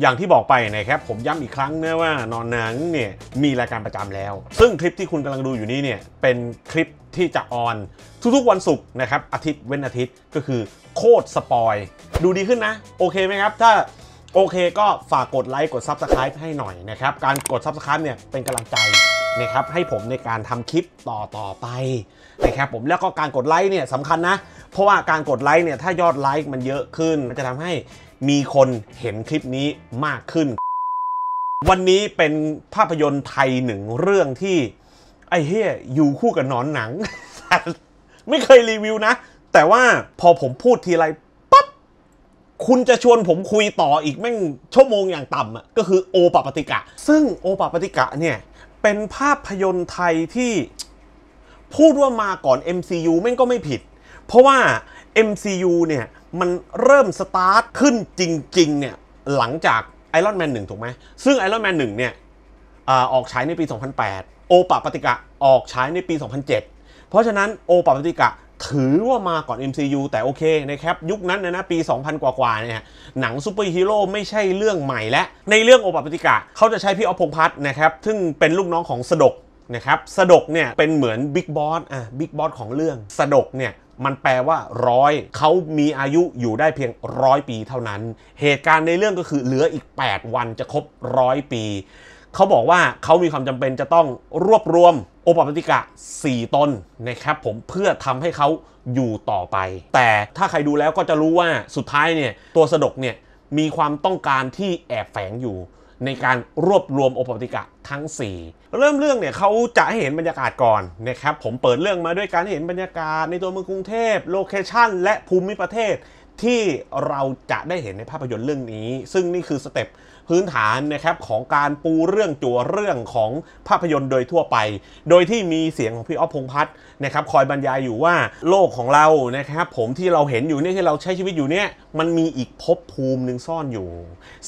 อย่างที่บอกไปนะครับผมย้ำอีกครั้งนะว่านอนหนังเนี่ยมีรายการประจำแล้ว ซึ่งคลิปที่คุณกำลังดูอยู่นี้เนี่ยเป็นคลิปที่จะออนทุกๆวันศุกร์นะครับอาทิตย์เว้นอาทิตย์ก็คือโคตรสปอยดูดีขึ้นนะ โอเคไหมครับถ้าโอเคก็ฝากกดไลค์กด Subscribe ให้หน่อยนะครับ การกด Subscribe เนี่ยเป็นกำลังใจนะครับให้ผมในการทำคลิปต่อต่อไปนะครับผมแล้วก็การกดไลค์เนี่ยสำคัญนะ เพราะว่าการกดไลค์เนี่ยถ้ายอดไลค์มันเยอะขึ้นมันจะทำใหมีคนเห็นคลิปนี้มากขึ้น วันนี้เป็นภาพยนตร์ไทยหนึ่งเรื่องที่ไอ้เฮียอยู่คู่กับหนอนหนัง ไม่เคยรีวิวนะ แต่ว่าพอผมพูดทีไรปั๊บคุณจะชวนผมคุยต่ออีกแม่งชั่วโมงอย่างต่ำอ่ะก็คือโอปปติกะ ซึ่งโอปปติกะเนี่ย เป็นภาพยนตร์ไทยที่พูดว่ามาก่อน MCU แม่งก็ไม่ผิด เพราะว่า MCU เนี่ย มันเริ่มสตาร์ทขึ้นจริงๆ เนี่ย หลังจาก Iron Man 1 ถูกไหม ซึ่ง Iron Man 1เนี่ยออกฉายในปี 2008 โอปาปฏิกะออกฉายในปี 2007 เพราะฉะนั้นโอปาปฏิกะถือว่ามาก่อน MCU แต่โอเคนะครับ ยุคนั้นนะนะปี 2000 กว่าๆเนี่ยหนังซูเปอร์ฮีโร่ไม่ใช่เรื่องใหม่และ ในเรื่องโอปาปฏิกะเขาจะใช้พี่อภพงพัฒน์นะครับ ซึ่งเป็นลูกน้องของสดกนะครับสดกเนี่ยเป็นเหมือนบิ๊กบอสอ่ะ บิ๊กบอสของเรื่องสดกเนี่ยมันแปลว่าร้อยเขามีอายุอยู่ได้เพียงร้อยปีเท่านั้น เหตุการณ์ในเรื่องก็คือเหลืออีก 8 วันจะครบร้อยปี เขาบอกว่าเขามีความจำเป็นจะต้องรวบรวมโอปปติกะ4ตนนะครับผมเพื่อทำให้เขาอยู่ต่อไป แต่ถ้าใครดูแล้วก็จะรู้ว่าสุดท้ายเนี่ย ตัวสดกเนี่ย มีความต้องการที่แอบแฝงอยู่ในการรวบรวมโอปติกะทั้ง 4 เริ่มเรื่องเนี่ยเขาจะให้เห็นบรรยากาศก่อนนะครับผมเปิดเรื่องมาด้วยการให้เห็นบรรยากาศในตัวเมืองกรุงเทพโลเคชั่นและภูมิประเทศ ที่เราจะได้เห็นในภาพยนตร์เรื่องนี้ ซึ่งนี่คือสเต็ปพื้นฐานนะครับของการปูเรื่องจั่วเรื่องของภาพยนตร์โดยทั่วไป โดยที่มีเสียงของพี่อ๊อฟพงพัฒน์นะครับคอยบรรยายอยู่ว่าโลกของเรานะครับผมที่เราเห็นอยู่เนี่ยที่เราใช้ชีวิตอยู่เนี่ยมันมีอีกภพภูมิหนึ่งซ่อนอยู่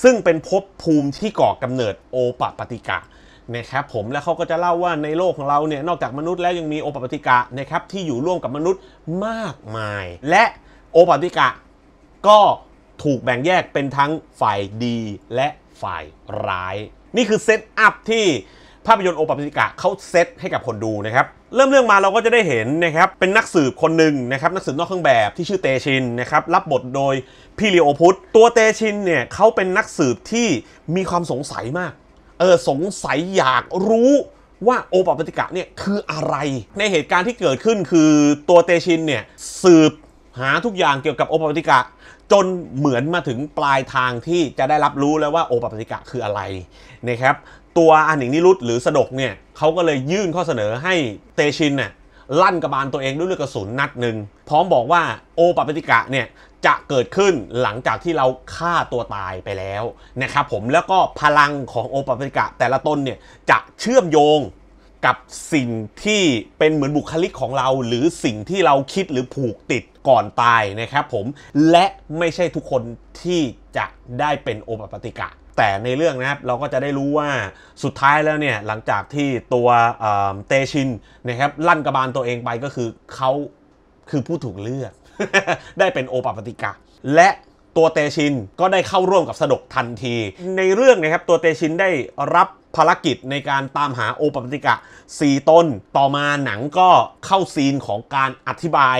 ซึ่งเป็นภพภูมิที่ก่อกำเนิดโอปปติกะนะครับผมแล้วเขาก็จะเล่าว่าในโลกของเราเนี่ยนอกจากมนุษย์แล้วยังมีโอปปติกะนะครับที่อยู่ร่วมกับมนุษย์มากมาย และโอปปติกะ ก็ถูกแบ่งแยกเป็นทั้งฝ่ายดีและฝ่ายร้าย นี่คือเซตอัพที่ภาพยนตร์โอปาปิกะเขาเซตให้กับคนดูนะครับ เริ่มเรื่องมาเราก็จะได้เห็นนะครับ เป็นนักสืบคนหนึ่งนะครับนักสืบนอกเครื่องแบบที่ชื่อเตชินนะครับ รับบทโดยพี่เลโอพุทธตัวเตชินเนี่ยเขาเป็นนักสืบที่มีความสงสัยมาก เออสงสัยอยากรู้ว่าโอปปติกะเนี่ยคืออะไรในเหตุการณ์ที่เกิดขึ้นคือตัวเตชินเนี่ยสืบหาทุกอย่างเกี่ยวกับโอปปติกะจนเหมือนมาถึงปลายทางที่จะได้รับรู้แล้วว่าโอปปติกะคืออะไรนะครับตัวอันหนิงนิรุตหรือสดกเนี่ยเขาก็เลยยื่นข้อเสนอให้เตชินน่ะลั่นกระบาลตัวเองด้วยลูกกระสุนนัดหนึ่งพร้อมบอกว่าโอปปติกะเนี่ยจะเกิดขึ้นหลังจากที่เราฆ่าตัวตายไปแล้วนะครับผมแล้วก็พลังของโอปปติกะ แต่ละตนเนี่ยจะเชื่อมโยงกับสิ่งที่เป็นเหมือนบุคลิกของเรา หรือสิ่งที่เราคิดหรือผูกติดก่อนตายนะครับผม และไม่ใช่ทุกคนที่จะได้เป็นโอปปติกะ แต่ในเรื่องนะครับเราก็จะได้รู้ว่าสุดท้ายแล้วเนี่ยหลังจากที่ตัวเเตชินนะครับลั่นกระบาลตัวเองไป ก็คือเขาคือผู้ถูกเลือก ได้เป็นโอปปติกะ และตัวเตชิน ก็ได้เข้าร่วมกับสดกทันที ในเรื่องนะครับตัวเตชินได้รับภารกิจในการตามหาโอปปติกะ 4ตนต่อมาหนังก็เข้าซีนของการอธิบาย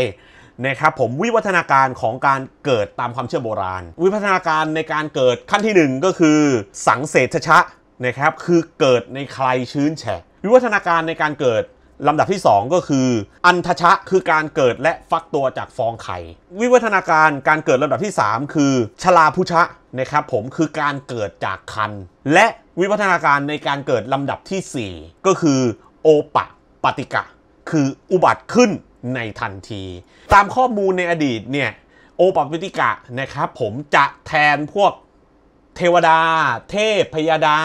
นะครับผมวิวัฒนาการของการเกิดตามความเชื่อโบราณ วิวัฒนาการในการเกิดขั้นที่1ก็คือสังเสรชะนะครับ คือเกิดในใครชื้นแฉะ วิวัฒนาการในการเกิดลำดับที่2ก็คืออันทชะคือการเกิดและฟักตัวจากฟองไข่วิวัฒนาการการเกิดลำดับที่ 3 คือชลาพุชะนะครับ ผมคือการเกิดจากคันและวิวัฒนาการในการเกิดลำดับที่ 4 ก็คือโอปะปฏิกะ คืออุบัติขึ้นในทันทีตามข้อมูลในอดีตเนี่ย โอปปิติกะนะครับ ผมจะแทนพวก เทวดา เทพ พยาดา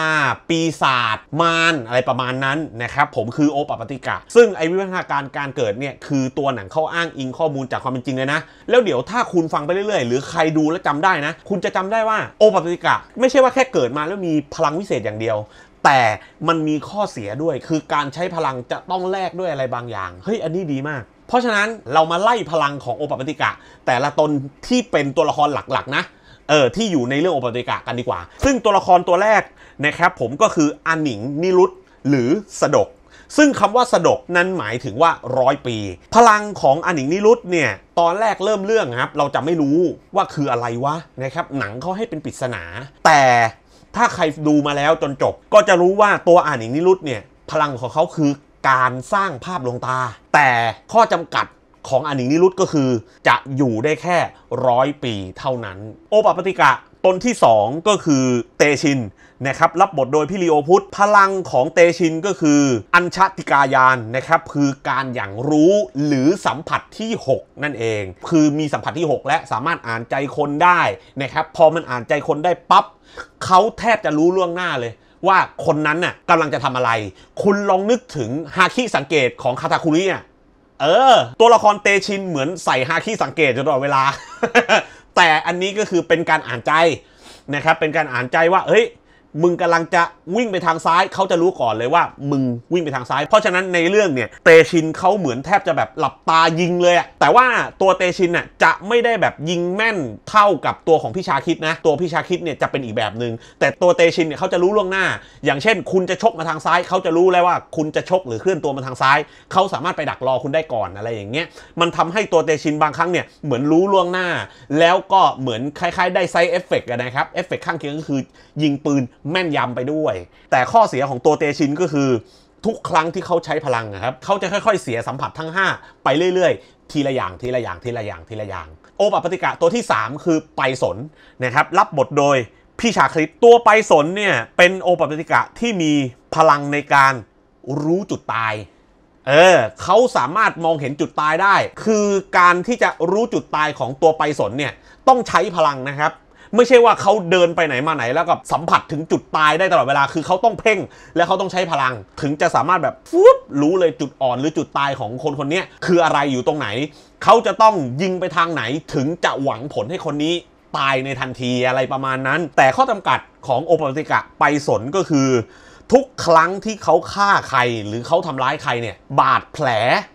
ปีศาจมารอะไรประมาณนั้นนะครับ ผมคือโอปปติกะ ซึ่งไอวิวัฒนาการการเกิดเนี่ย คือตัวหนังเข้าอ้างอิงข้อมูลจากความเป็นจริงเลยนะ แล้วเดี๋ยวถ้าคุณฟังไปเรื่อยๆ หรือใครดูแล้วจาได้นะคุณจะจำได้ว่าโอปปติกะ ไม่ใช่ว่าแค่เกิดมาแล้วมีพลังวิเศษอย่างเดียว แต่มันมีข้อเสียด้วย คือการใช้พลังจะต้องแลกด้วยอะไรบางอย่างเฮ้ยอันนี้ดีมากเพราะฉะนั้นเรามาไล่พลังของโอปปติกะแต่ละตนที่เป็นตัวละครหลักๆนะเออที่อยู่ในเรื่องโอปปติกะกันดีกว่า ซึ่งตัวละครตัวแรกนะครับ ผมก็คืออันหนิงนิรุตหรือสดก ซึ่งคำว่าสดกนั้นหมายถึงว่าร้อยปี พลังของอันหนิงนิรุตเนี่ยตอนแรกเริ่มเรื่องครับเราจะไม่รู้ว่าคืออะไรวะนะครับหนังเขาให้เป็นปริศนา แต่ถ้าใครดูมาแล้วจนจบก็จะรู้ว่าตัวอันหนิงนิรุตเนี่ยพลังของเขาคือการสร้างภาพลวงตา แต่ข้อจำกัดของอันนิงนิรุตก็คือ จะอยู่ได้แค่ร้อยปีเท่านั้น โอปปติกะตนที่ 2 ก็คือเตชินนะครับ รับบทโดยพี่ลีโอพุทธพลังของเตชินก็คือ อัญชติกายานนะครับ คือการอย่างรู้หรือสัมผัสที่ 6 นั่นเอง คือมีสัมผัสที่ 6 และสามารถอ่านใจคนได้นะครับ พอมันอ่านใจคนได้ปับ๊บเขาแทบจะรู้ล่วงหน้าเลยว่าคนนั้นน่ะกำลังจะทำอะไร คุณลองนึกถึงฮาคิสังเกตของคาตาคุริอ่ะเออ ตัวละครเตชินเหมือนใส่ฮาคิสังเกตตลอดเวลา แต่อันนี้ก็คือเป็นการอ่านใจนะครับ เป็นการอ่านใจว่า เฮ้ยมึงกำลังจะวิ่งไปทางซ้าย เขาจะรู้ก่อนเลยว่ามึงวิ่งไปทางซ้าย เพราะฉะนั้นในเรื่องเนี่ย เตชินเขาเหมือนแทบจะแบบหลับตายิงเลย แต่ว่าตัวเตชินน่ะจะไม่ได้แบบยิงแม่นเท่ากับตัวของพี่ชาคิดนะ ตัวพี่ชาคิดเนี่ยจะเป็นอีกแบบหนึง่งแต่ตัวเตชินเนี่ยเขาจะรู้ล่วงหน้า อย่างเช่น คุณจะชกมาทางซ้ายเขาจะรู้แล้วว่าคุณจะชกหรือเคลื่อนตัวมาทางซ้ายเขาสามารถไปดักรอคุณได้ก่อนอะไรอย่างเงี้ย มันทำให้ตัวเตชินบางครั้งเนี่ยเหมือนรู้ล่วงหน้า แล้วก็เหมือนคล้ายๆ ได้ไซเอฟเฟกต์นะครับเอฟเฟกต์ข้างเคียงก็คือยิงปืนแม่นยำไปด้วย แต่ข้อเสียของตัวเตชินก็คือ ทุกครั้งที่เขาใช้พลังนะครับ เขาจะค่อยๆ เสียสัมผัสทั้ง 5 ไปเรื่อยๆ ทีละอย่างทีละอย่างทีละอย่างทีละอย่าง โอปปฏิกะตัวที่ 3 คือไปสนนะครับ รับบทโดยพี่ชาคริตตัวไปสนเนี่ย เป็นโอปปฏิกะที่มีพลังในการรู้จุดตาย เออ เขาสามารถมองเห็นจุดตายได้ คือการที่จะรู้จุดตายของตัวไปสนเนี่ยต้องใช้พลังนะครับไม่ใช่ว่าเขาเดินไปไหนมาไหนแล้วกับสัมผัสถึงจุดตายได้ตลอดเวลา คือเขาต้องเพ่งและเขาต้องใช้พลัง ถึงจะสามารถแบบฟูบรู้เลยจุดอ่อน หรือจุดตายของคนคนนี้คืออะไรอยู่ตรงไหน เขาจะต้องยิงไปทางไหน ถึงจะหวังผลให้คนนี้ตายในทันทีอะไรประมาณนั้น แต่ข้อจำกัดของโอปอติกะไปสนก็คือ ทุกครั้งที่เขาฆ่าใครหรือเขาทำร้ายใครเนี่ยบาดแผล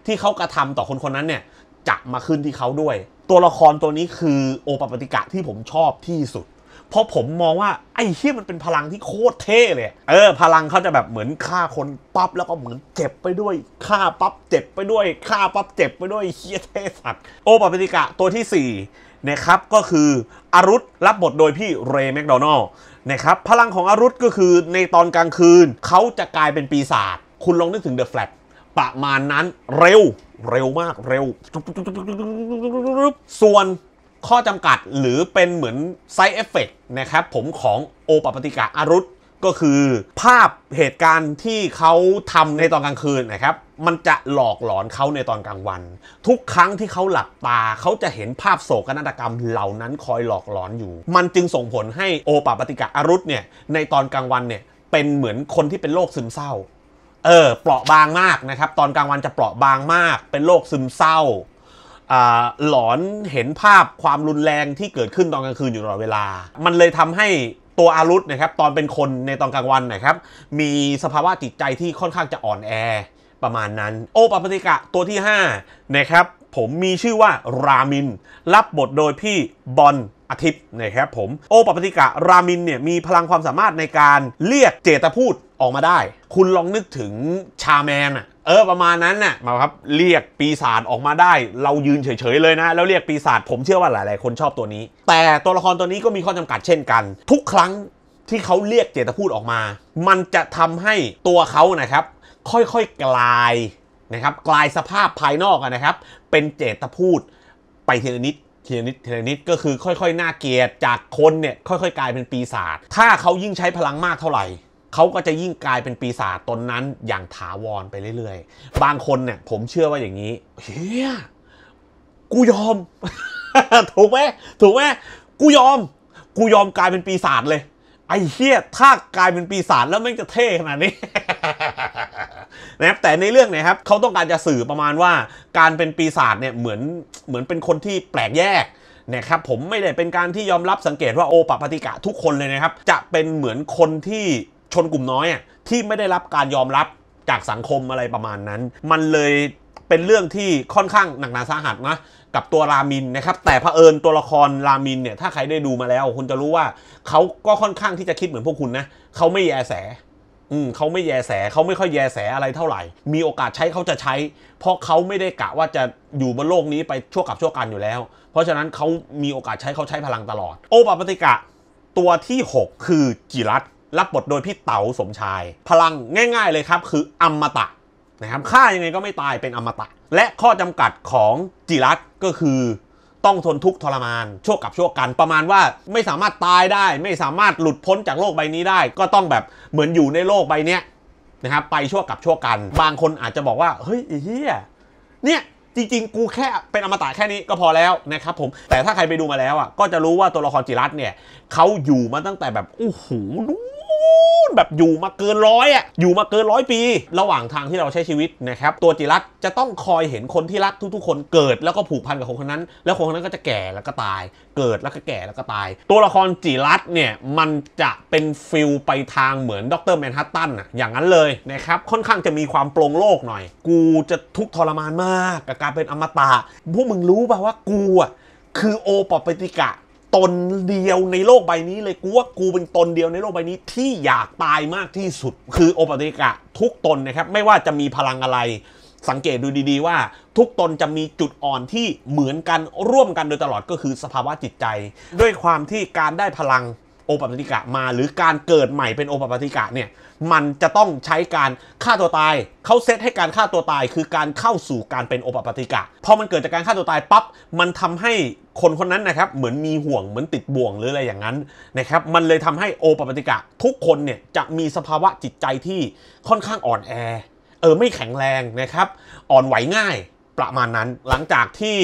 ที่เขากระทำต่อคนคนนั้นเนี่ยจะมาขึ้นที่เขาด้วย ตัวละครตัวนี้คือโอปปติกะที่ผมชอบที่สุด เพราะผมมองว่าไอ้เฮี้ยมันเป็นพลังที่โคตรเท่เลยเออ พลังเขาจะแบบเหมือนฆ่าคนปั๊บแล้วก็เหมือนเจ็บไปด้วยฆ่าปั๊บเจ็บไปด้วยฆ่าปั๊บเจ็บไปด้วยเฮี้ยเท่สัตว์โอปปติกะตัวที่4นะครับก็คืออารุษรับบทโดยพี่เรย์แมคโดนัลนะครับพลังของอารุษก็คือในตอนกลางคืนเขาจะกลายเป็นปีศาจคุณลองนึกถึงเดอะแฟลชประมาณนั้นเร็วเร็วมากเร็ว ส่วนข้อจำกัดหรือเป็นเหมือนไซเอฟเฟกนะครับ ผมของโอปปติกะอารุตก็คือ ภาพเหตุการณ์ที่เขาทำในตอนกลางคืนนะครับ มันจะหลอกหลอนเขาในตอนกลางวัน ทุกครั้งที่เขาหลับตาเขาจะเห็นภาพโศกนาฏกรรมเหล่านั้นคอยหลอกหลอนอยู่ มันจึงส่งผลให้โอปปติกะอรุตเนี่ยในตอนกลางวันเนี่ยเป็นเหมือนคนที่เป็นโรคซึมเศร้าเออเปราะบางมากนะครับ ตอนกลางวันจะเปราะบางมาก เป็นโรคซึมเศร้า หลอนเห็นภาพความรุนแรงที่เกิดขึ้นตอนกลางคืนอยู่ตลอดเวลา มันเลยทำให้ตัวอารุธนะครับตอนเป็นคนในตอนกลางวันนะครับ มีสภาวะจิตใจที่ค่อนข้างจะอ่อนแอประมาณนั้น โอปปติกะตัวที่ 5 นะครับ ผมมีชื่อว่ารามิน รับบทโดยพี่บอลอาทิตย์นะครับผมโอปปติกะรามินเนี่ยมีพลังความสามารถในการเรียกเจตพูดออกมาได้ คุณลองนึกถึงชาแมนอะเออ ประมาณนั้นน่ะมาครับ เรียกปีศาจออกมาได้ เรายืนเฉยๆเลยนะแล้วเรียกปีศาจ ผมเชื่อว่าหลายๆคนชอบตัวนี้ แต่ตัวละครตัวนี้ก็มีข้อจำกัดเช่นกัน ทุกครั้งที่เขาเรียกเจตพูดออกมา มันจะทำให้ตัวเขานะครับ ค่อยๆกลายนะครับกลายสภาพภายนอกนะครับเป็นเจตพูดไปทีละนิดทีละนิดทีละนิดก็คือค่อยๆน่าเกลียดจากคนเนี่ยค่อยๆ กลายเป็นปีศาจ ถ้าเขายิ่งใช้พลังมากเท่าไหร่เขาก็จะยิ่งกลายเป็นปีศาจตนนั้นอย่างถาวรไปเรื่อยๆ บางคนเนี่ยผมเชื่อว่าอย่างนี้เฮียกูยอม ถูกไหมถูกไหมกูยอมกูยอมกลายเป็นปีศาจเลย ไอ้เฮียถ้ากลายเป็นปีศาจแล้วมันจะเท่ขนาดนี้นะครับแต่ในเรื่องเนี่ยครับเขาต้องการจะสื่อประมาณว่าการเป็นปีศาจเนี่ยเหมือนเหมือนเป็นคนที่แปลกแยกนะครับผมไม่ได้เป็นการที่ยอมรับสังเกตว่าโอปปปฏิกะทุกคนเลยนะครับ จะเป็นเหมือนคนที่ชนกลุ่มน้อยอะที่ไม่ได้รับการยอมรับจากสังคมอะไรประมาณนั้น มันเลยเป็นเรื่องที่ค่อนข้างหนักหนาสาหัสนะกับตัวรามินนะครับ แต่เผอิญตัวละครรามินเนี่ย ถ้าใครได้ดูมาแล้วคุณจะรู้ว่าเขาก็ค่อนข้างที่จะคิดเหมือนพวกคุณนะเขาไม่แยแสอืมเขาไม่แยแสเขาไม่ค่อยแยแสอะไรเท่าไหร่มีโอกาสใช้เขาจะใช้ เพราะเขาไม่ได้กะว่าจะอยู่บนโลกนี้ไปชั่วกับชั่วกันอยู่แล้ว เพราะฉะนั้นเขามีโอกาสใช้เขาใช้พลังตลอดโอปปติกะตัวที่ 6 คือจิรัตรับบทโดยพี่เต๋าสมชาย พลังง่ายๆเลยครับ คืออมตะนะครับฆ่ายังไงก็ไม่ตายเป็นอมตะ และข้อจำกัดของจิรัตก็คือต้องทนทุกข์ทรมานชั่วกับชั่วกัน ประมาณว่าไม่สามารถตายได้ ไม่สามารถหลุดพ้นจากโลกใบนี้ได้ ก็ต้องแบบเหมือนอยู่ในโลกใบเนี้ยนะครับไปชั่วกับชั่วกัน บางคนอาจจะบอกว่าเฮ้ยเฮียเนี่ยจริงๆ กูแค่เป็นอมตะแค่นี้ก็พอแล้วนะครับผมแต่ถ้าใครไปดูมาแล้วอ่ะก็จะรู้ว่าตัวละครจิรัตเนี่ยเขาอยู่มาตั้งแต่แบบโอ้โหนูนแบบอยู่มาเกินร้อยอ่ะ อยู่มาเกินร้อยปี ระหว่างทางที่เราใช้ชีวิตนะครับ ตัวจิรัตจะต้องคอยเห็นคนที่รักทุก ๆคนเกิดแล้วก็ผูกพันกับคนคนนั้น แล้วคนคนนั้นก็จะแก่แล้วก็ตาย เกิดแล้วก็แก่แล้วก็ตาย ตัวละครจิรัตเนี่ย มันจะเป็นฟิลไปทางเหมือนด็อกเตอร์แมนฮัตตันอ่ะ อย่างนั้นเลยนะครับ ค่อนข้างจะมีความโปร่งโลกหน่อย กูจะทุกทรมานมากกับการเป็นอมตะ พวกมึงรู้ป่าว่ากูอ่ะคือโอปปติกะตนเดียวในโลกใบนี้เลยกูว่ากูเป็นตนเดียวในโลกใบนี้ที่อยากตายมากที่สุด คือโอปติกะทุกตนนะครับไม่ว่าจะมีพลังอะไร สังเกตดูดีๆว่า ทุกตนจะมีจุดอ่อนที่เหมือนกันร่วมกันโดยตลอดก็คือสภาวะจิตใจ ด้วยความที่การได้พลังโอปปติกะมาหรือการเกิดใหม่เป็นโอปปติกะเนี่ยมันจะต้องใช้การฆ่าตัวตาย เขาเซตให้การฆ่าตัวตาย คือการเข้าสู่การเป็นโอปปาติกะ พอมันเกิดจากการฆ่าตัวตายปั๊บ มันทำให้คนคนนั้นนะครับ เหมือนมีห่วงเหมือนติดบ่วงหรืออะไรอย่างนั้นนะครับ มันเลยทำให้โอปปาติกะทุกคนเนี่ยจะมีสภาวะจิตใจที่ค่อนข้างอ่อนแอ เออไม่แข็งแรงนะครับ อ่อนไหวง่ายประมาณนั้นหลังจากที่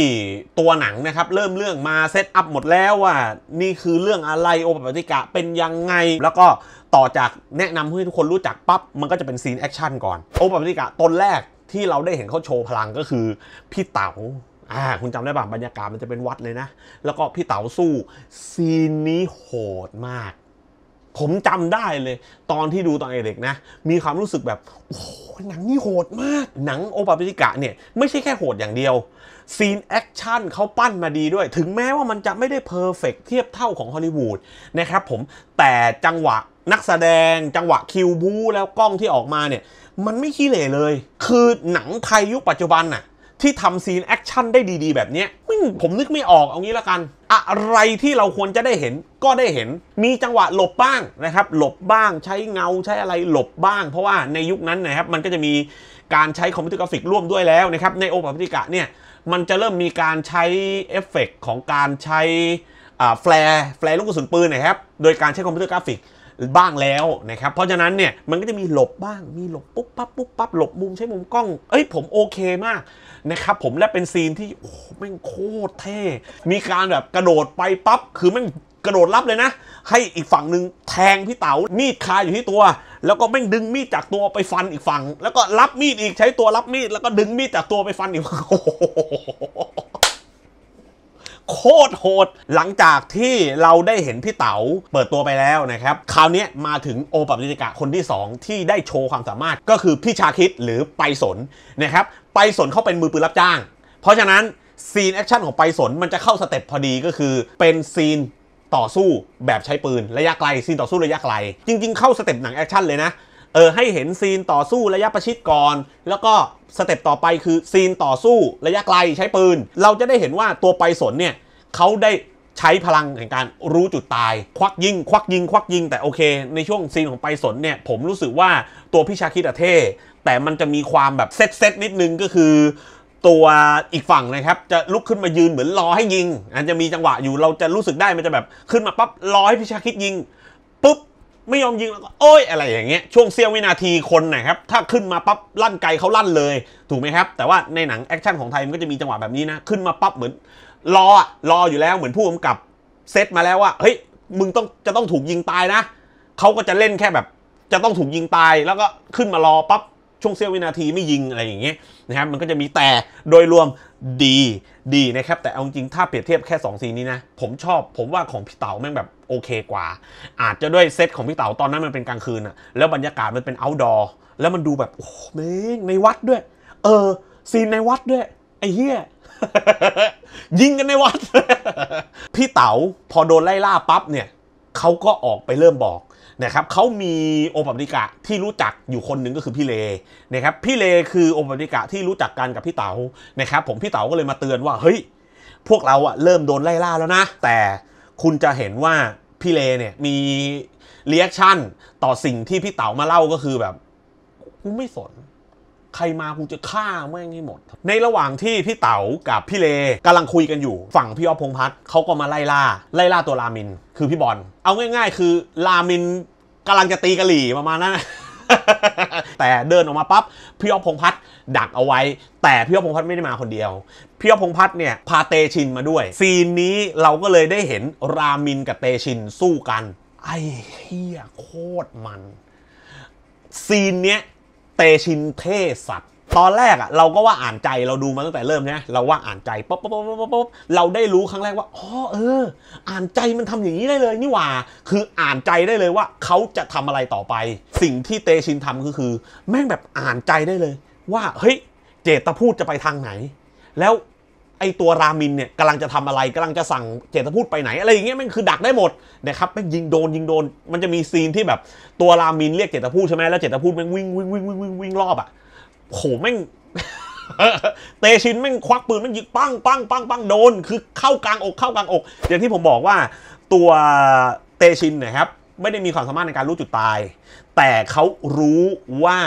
ตัวหนังนะครับ เริ่มเรื่องมาเซตอัพหมดแล้วว่า นี่คือเรื่องอะไรโอปปติกะเป็นยังไง แล้วก็ต่อจากแนะนำให้ทุกคนรู้จักปับ๊บมันก็จะเป็นซีนแอคชั่นก่อน โอปปติกะตนแรกที่เราได้เห็นเขาโชว์พลังก็คือพี่เตา๋าอ่าคุณจำได้ป่ะบรรยากาศมันจะเป็นวัดเลยนะ แล้วก็พี่เต๋าสู้ ซีนนี้โหดมากผมจำได้เลยตอนที่ดูตอนเด็กนะ มีความรู้สึกแบบ โอ้หนังนี่โหดมาก หนังโอปาปิกะเนี่ย ไม่ใช่แค่โหดอย่างเดียวซีนแอคชั่นเขาปั้นมาดีด้วย ถึงแม้ว่ามันจะไม่ได้เพอร์เฟกเทียบเท่าของฮอลลีวูดนะครับผมแต่จังหวะนักแสดง จังหวะคิวบูแล้วกล้องที่ออกมาเนี่ย มันไม่ขี้เหร่เลย คือหนังไทยยุคปัจจุบันน่ะที่ทำซีนแอคชั่นได้ดีๆแบบนี้ ผมนึกไม่ออก เอางี้ละกัน อะไรที่เราควรจะได้เห็นก็ได้เห็น มีจังหวะหลบบ้างนะครับ หลบบ้างใช้เงาใช้อะไรหลบบ้าง เพราะว่าในยุคนั้นนะครับ มันก็จะมีการใช้คอมพิวเตอร์กราฟิกร่วมด้วยแล้วนะครับ ในโอปาิกะเนี่ย มันจะเริ่มมีการใช้เอฟเฟกของการใช้แฟร์ แฟร์ลูกกระสุนปืนนะครับ โดยการใช้คอมพิวเตอร์กราฟิกบ้างแล้วนะครับ เพราะฉะนั้นเนี่ย มันก็จะมีหลบบ้าง มีหลบปุ๊บปั๊บปุ๊บปั๊บหลบมุมใช้มุมกล้องเอ้ยผมโอเคมากนะครับผมและเป็นซีนที่โอ้แม่งโคตรเท่มีการแบบกระโดดไปปั๊บคือแม่งกระโดดรับเลยนะ ให้อีกฝั่งหนึ่งแทงพี่เต๋ามีดคาอยู่ที่ตัว แล้วก็แม่งดึงมีดจากตัวไปฟันอีกฝั่ง แล้วก็รับมีดอีกใช้ตัวรับมีด แล้วก็ดึงมีดจากตัวไปฟันอีกโคตรโหดหลังจากที่เราได้เห็นพี่เต๋าเปิดตัวไปแล้วนะครับ คราวนี้มาถึงโอปปลิติกะคนที่ 2 ที่ได้โชว์ความสามารถก็คือพี่ชาคิดหรือไปสนนะครับ ไปสนเข้าเป็นมือปืนรับจ้าง เพราะฉะนั้นซีนแอคชั่นของไปสนมันจะเข้าสเต็ปพอดีก็คือเป็นซีนต่อสู้แบบใช้ปืนระยะไกลซีนต่อสู้ระยะไกล จริงๆ เข้าสเต็ปหนังแอคชั่นเลยนะเออให้เห็นซีนต่อสู้ระยะประชิดก่อน แล้วก็สเต็ปต่อไปคือซีนต่อสู้ระยะไกลใช้ปืน เราจะได้เห็นว่าตัวไปสนเนี่ยเขาได้ใช้พลังแห่งการรู้จุดตาย ควักยิงควักยิงควักยิงแต่โอเค ในช่วงซีนของไปสนเนี่ย ผมรู้สึกว่าตัวพี่ชาคิดอะเท่แต่มันจะมีความแบบเซตเซตนิดนึงก็คือตัวอีกฝั่งนะครับจะลุกขึ้นมายืนเหมือนรอให้ยิง อาจจะมีจังหวะอยู่เราจะรู้สึกได้มันจะแบบขึ้นมาปั๊บรอให้พี่ชาคิดยิง ปุ๊บไม่ยอมยิงแล้วก็โอ้ยอะไรอย่างเงี้ย ช่วงเสี้ยววินาทีคนนะครับถ้าขึ้นมาปั๊บลั่นไกลเขาลั่นเลยถูกไหมครับ แต่ว่าในหนังแอคชั่นของไทยมันก็จะมีจังหวะแบบนี้นะขึ้นมาปั๊บเหมือน รอรออยู่แล้วเหมือนผู้กำกับเซตมาแล้วว่าเฮ้ย มึงต้องจะต้องถูกยิงตายนะเขาก็จะเล่นแค่แบบจะต้องถูกยิงตายแล้วก็ขึ้นมารอปั๊บช่วงเสี้ยววินาทีไม่ยิงอะไรอย่างเงี้ยนะครับมันก็จะมีแต่โดยรวมดีดีนะครับแต่เอาจริงถ้าเปรียบเทียบแค่ 2 ซีนี้นะ ผมชอบผมว่าของพี่เต๋าแม่งแบบโอเคกว่า อาจจะด้วยเซตของพี่เต๋าตอนนั้นมันเป็นกลางคืนอะแล้วบรรยากาศมันเป็นเอาท์ดอร์แล้วมันดูแบบโอ้เมงในวัดด้วย เออ ซีนในวัดด้วย ไอ้เหี้ยยิงกันในวัด พี่เต๋าพอโดนไล่ล่าปั๊บเนี่ยเขาก็ออกไปเริ่มบอกนะครับเขามีโอปปอติกะที่รู้จักอยู่คนหนึ่งก็คือพี่เลนะครับ พี่เลคือโอปปอติกะที่รู้จักกันกับพี่เต๋า นะครับ ผมพี่เต๋าก็เลยมาเตือนว่า เฮ้ย พวกเราอะเริ่มโดนไล่ล่าแล้วนะ แต่คุณจะเห็นว่าพี่เลเนี่ยมีเรีแอคชั่น ต่อสิ่งที่พี่เต๋ามาเล่าก็คือแบบกูไม่สนใครมากูจะฆ่าแม่งให้หมด ในระหว่างที่พี่เต๋ากับ พี่เลกำลังคุยกันอยู่ฝั่งพี่อ๊อฟพงพัฒน์เขาก็มาไล่ล่าไล่ล่าตัวรามินคือพี่บอลเอาง่าย ๆ คือรามินกำลังจะตีกะหลี่ประมาณนั้นแต่เดินออกมาปั๊บพี่อ๊อฟพงพัฒน์ดักเอาไว้ แต่พี่อ๊อฟพงพัฒน์ไม่ได้มาคนเดียว พี่อ๊อฟพงพัฒน์เนี่ยพาเตชินมาด้วย ซีนนี้เราก็เลยได้เห็นรามินกับเตชินสู้กัน ไอ้เฮียโคตรมัน ซีนเนี้ยเตชินเทศัตว์ตอนแรกอะเราก็ว่าอ่านใจเราดูมาตั้งแต่เริ่มใช่ไหมเราว่าอ่านใจป๊บป๊บป๊บป๊บป๊บเราได้รู้ครั้งแรกว่าอ๋อเออ อ่านใจมันทำอย่างนี้ได้เลย นี่หว่าคืออ่านใจได้เลยว่าเขาจะทำอะไรต่อไป สิ่งที่เตชินทำก็คือ แม่งแบบอ่านใจได้เลย ว่าเฮ้ยเจตพูดจะไปทางไหน แล้วไอตัวรามินเนี่ยกำลังจะทำอะไร กำลังจะสั่งเจตพูดไปไหนอะไรอย่างเงี้ยมันคือดักได้หมดนะครับแม่งยิงโดนยิงโดน มันจะมีซีนที่แบบ ตัวรามินเรียกเจตพูดใช่ไหมแล้ว เจตพูดมันวิ่งวิ่งวิ่งวิ่งวิ่งวิ่งรอบอ่ะโหแม่งเตชินแม่งควักปืนแม่งยิงปั้งปั้งปั้งปั้งโดน คือเข้ากลางอก เข้ากลางอก อย่างที่ผมบอกว่า ตัวเตชินนะครับไม่ได้มีความสามารถในการรู้จุดตาย แต่เขารู้ว่า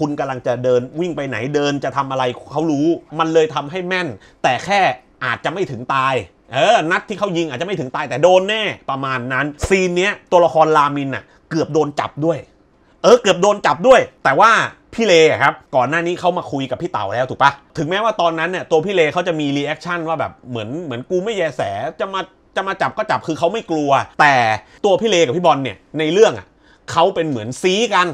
คุณกำลังจะเดินวิ่งไปไหนเดินจะทำอะไรเขารู้ มันเลยทำให้แม่น แต่แค่อาจจะไม่ถึงตาย เออนัดที่เขายิงอาจจะไม่ถึงตายแต่โดนแน่ประมาณนั้นซีนเนี้ยตัวละครลามินอ่ะเกือบโดนจับด้วย เออ เกือบโดนจับด้วย แต่ว่าพี่เลครับ ก่อนหน้านี้เขามาคุยกับพี่เต่าแล้วถูกปะถึงแม้ว่าตอนนั้นเนี่ยตัวพี่เลเขาจะมีรีแอคชั่นว่าแบบเหมือนเหมือนกูไม่แยแสจะมาจะมาจับก็จับคือเขาไม่กลัว แต่ตัวพี่เลกับพี่บอลเนี่ยในเรื่องอ่ะเขาเป็นเหมือนซีกัน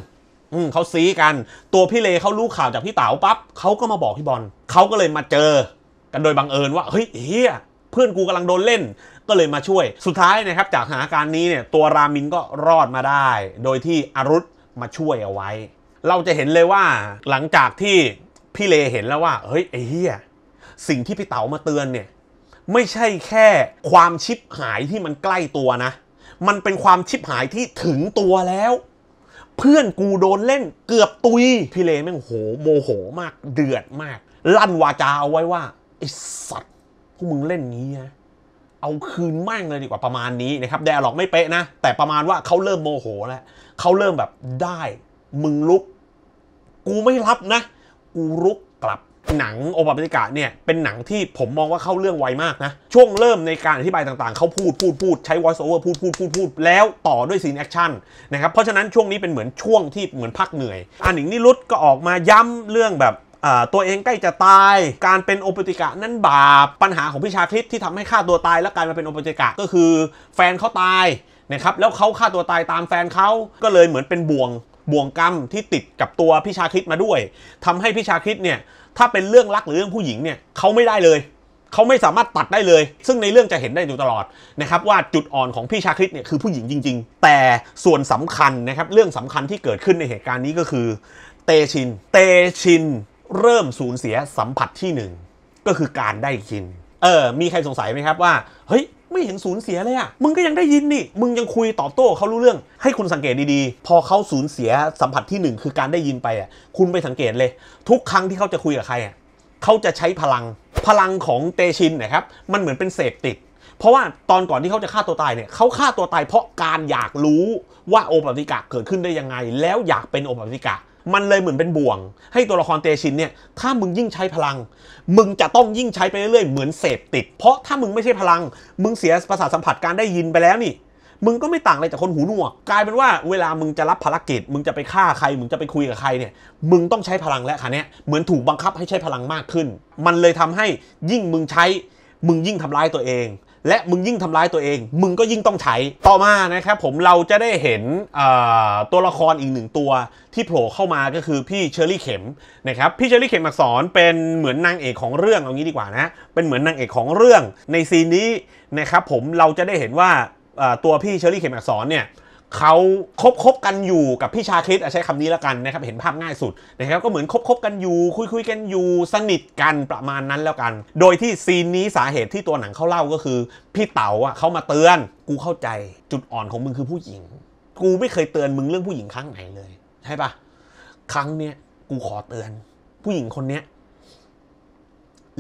อืมเขาซีกันตัวพี่เลเขารู้ข่าวจากพี่เต๋าปั๊บเขาก็มาบอกพี่บอลเขาก็เลยมาเจอ กันโดยบังเอิญว่าเฮ้ยเฮียเพื่อนกูกำลังโดนเล่นก็เลยมาช่วยสุดท้ายนะครับ จากสถานการณ์นี้เนี่ยตัวรามินก็รอดมาได้ โดยที่อรุธมาช่วยเอาไว้ เราจะเห็นเลยว่าหลังจากที่พี่เลเห็นแล้วว่าเฮ้ยไอ้เฮียสิ่งที่พี่เต๋ามาเตือนเนี่ย ไม่ใช่แค่ความชิปหายที่มันใกล้ตัวนะ มันเป็นความชิปหายที่ถึงตัวแล้วเพื่อนกูโดนเล่นเกือบตุยพี่เลแม่งโห โมโหมากเดือดมาก ลั่นวาจาเอาไว้ว่า ไอ้สัตว์พวกมึงเล่นงี้นะเอาคืนมั่งเลยดีกว่าประมาณนี้นะครับแดร์ล็อกไม่เป๊ะนะ แต่ประมาณว่าเขาเริ่มโมโหแล้วเขาเริ่มแบบได้มึงลุก กูไม่รับนะ กูลุกกลับหนังโอปาปิกาเนี่ย เป็นหนังที่ผมมองว่าเข้าเรื่องไวมากนะ ช่วงเริ่มในการอธิบายต่างๆเขาพูดพูดพูด ใช้ voice over พูดพูดพูดพูดแล้วต่อด้วยซีนแอคชั่นนะครับเพราะฉะนั้นช่วงนี้เป็นเหมือนช่วงที่เหมือนพักเหนื่อยอันหนิงนิรุตก็ออกมาย้ำเรื่องแบบตัวเองใกล้จะตายการเป็นโอปติกะนั่นบาปปัญหาของพิชาคลิปที่ทำให้ฆ่าตัวตาย และกลายมาเป็นโอปติกะก็คือ แฟนเขาตายนะครับแล้วเขาฆ่าตัวตายตามแฟนเขาก็เลยเหมือนเป็นบ่วงบ่วงกรรมที่ติดกับตัวพิชาคลิปมาด้วย ทำให้พิชาคลิปเนี่ยถ้าเป็นเรื่องรักหรือเรื่องผู้หญิงเนี่ยเขาไม่ได้เลยเขาไม่สามารถตัดได้เลย ซึ่งในเรื่องจะเห็นได้อยู่ตลอดนะครับ ว่าจุดอ่อนของพี่ชาคริตเนี่ยคือผู้หญิงจริง ๆ แต่ส่วนสำคัญนะครับเรื่องสำคัญที่เกิดขึ้นในเหตุการณ์นี้ก็คือ เตชิน เตชิน เริ่มสูญเสียสัมผัสที่1ก็คือการได้กินเออมีใครสงสัยไหมครับว่าเฮ้ยไม่เห็นสูญเสียเลยอ่ะ มึงก็ยังได้ยินนี่ มึงยังคุยตอบโต้เขารู้เรื่อง ให้คุณสังเกตดีๆ พอเขาสูญเสียสัมผัสที่ 1 คือการได้ยินไปอ่ะคุณไปสังเกตเลย ทุกครั้งที่เขาจะคุยกับใครอ่ะเขาจะใช้พลัง พลังของเตชินนะครับ มันเหมือนเป็นเสพติด เพราะว่าตอนก่อนที่เขาจะฆ่าตัวตายเนี่ยเขาฆ่าตัวตายเพราะการอยากรู้ว่าโอปัติกะเกิดขึ้นได้ยังไง แล้วอยากเป็นโอปัติกะมันเลยเหมือนเป็นบ่วง ให้ตัวละครเตชินเนี่ย ถ้ามึงยิ่งใช้พลัง มึงจะต้องยิ่งใช้ไปเรื่อยๆเหมือนเสพติด เพราะถ้ามึงไม่ใช่พลัง มึงเสียประสาทสัมผัสการได้ยินไปแล้วนี่ มึงก็ไม่ต่างอะไรจากคนหูหนวก กลายเป็นว่าเวลามึงจะรับภารกิจ มึงจะไปฆ่าใคร มึงจะไปคุยกับใครเนี่ย มึงต้องใช้พลังและค่ะเนี่ยเหมือนถูกบังคับให้ใช้พลังมากขึ้น มันเลยทำให้ยิ่งมึงใช้ มึงยิ่งทำร้ายตัวเองและมึงยิ่งทำร้ายตัวเอง มึงก็ยิ่งต้องใช้ต่อมานะครับผมเราจะได้เห็นตัวละครอีกหนึ่งตัว ที่โผล่เข้ามาก็คือพี่เชอรี่เข็มนะครับพี่เชอรี่เข็มอักษรเป็นเหมือนนางเอกของเรื่องเอางี้ดีกว่านะเป็นเหมือนนางเอกของเรื่อง ในซีนนี้นะครับผมเราจะได้เห็นว่าตัวพี่เชอรี่เข็มอักษรเนี่ยเขาคบคบกันอยู่กับพี่ชาคริสใช้คำนี้แล้วกันนะครับเห็นภาพง่ายสุดนะครับก็เหมือนคบคบกันอยู่ คุยคุยกันอยู่ สนิทกันประมาณนั้นแล้วกัน โดยที่ ซีนนี้สาเหตุที่ตัวหนังเขาเล่าก็คือ พี่เต๋าอ่ะเขามาเตือน กูเข้าใจจุดอ่อนของมึงคือผู้หญิง กูไม่เคยเตือนมึงเรื่องผู้หญิง ครั้งไหนเลยใช่ปะครั้งเนี้ยกูขอเตือน ผู้หญิงคนเนี้ย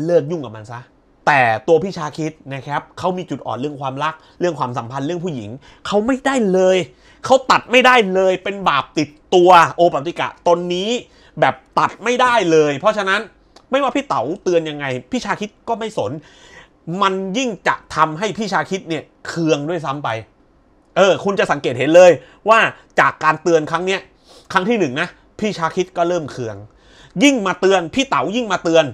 เลิกยุ่งกับมันซะ แต่ตัวพี่ชาคิดนะครับเขามีจุดอ่อนเรื่องความรัก เรื่องความสัมพันธ์เรื่องผู้หญิงเขาไม่ได้เลยเขาตัดไม่ได้เลยเป็นบาปติดตัว โอปัติกะตนนี้แบบตัดไม่ได้เลยเพราะฉะนั้นไม่ว่าพี่เต๋าเตือนยังไง พี่ชาคิดก็ไม่สน มันยิ่งจะทำให้พี่ชาคิดเนี่ยเคืองด้วยซ้ำไป เออ คุณจะสังเกตเห็นเลย ว่าจากการเตือนครั้งเนี้ยครั้งที่หนึ่งนะพี่ชาคิดก็เริ่มเคือง ยิ่งมาเตือน พี่เต๋ายิ่งมาเตือน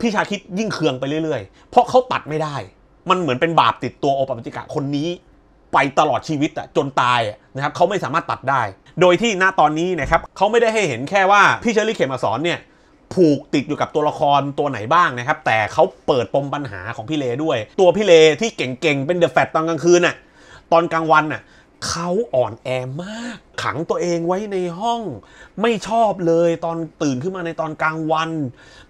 พี่ชาคิดยิ่งเคืองไปเรื่อยๆ เพราะเขาตัดไม่ได้ มันเหมือนเป็นบาปติดตัวโอปปติกะคนนี้ไปตลอดชีวิตอะจนตายนะครับเขาไม่สามารถตัดได้ โดยที่ณตอนนี้นะครับเขาไม่ได้ให้เห็นแค่ว่า พี่เชอรี่เขมสอนเนี่ยผูกติดอยู่กับตัวละครตัวไหนบ้างนะครับ แต่เขาเปิดปมปัญหาของพี่เลด้วย ตัวพี่เลที่เก่งๆ เป็นเดอะแฟตตอนกลางคืนน่ะตอนกลางวันน่ะเขาอ่อนแอมาก ขังตัวเองไว้ในห้อง ไม่ชอบเลยตอนตื่นขึ้นมาในตอนกลางวัน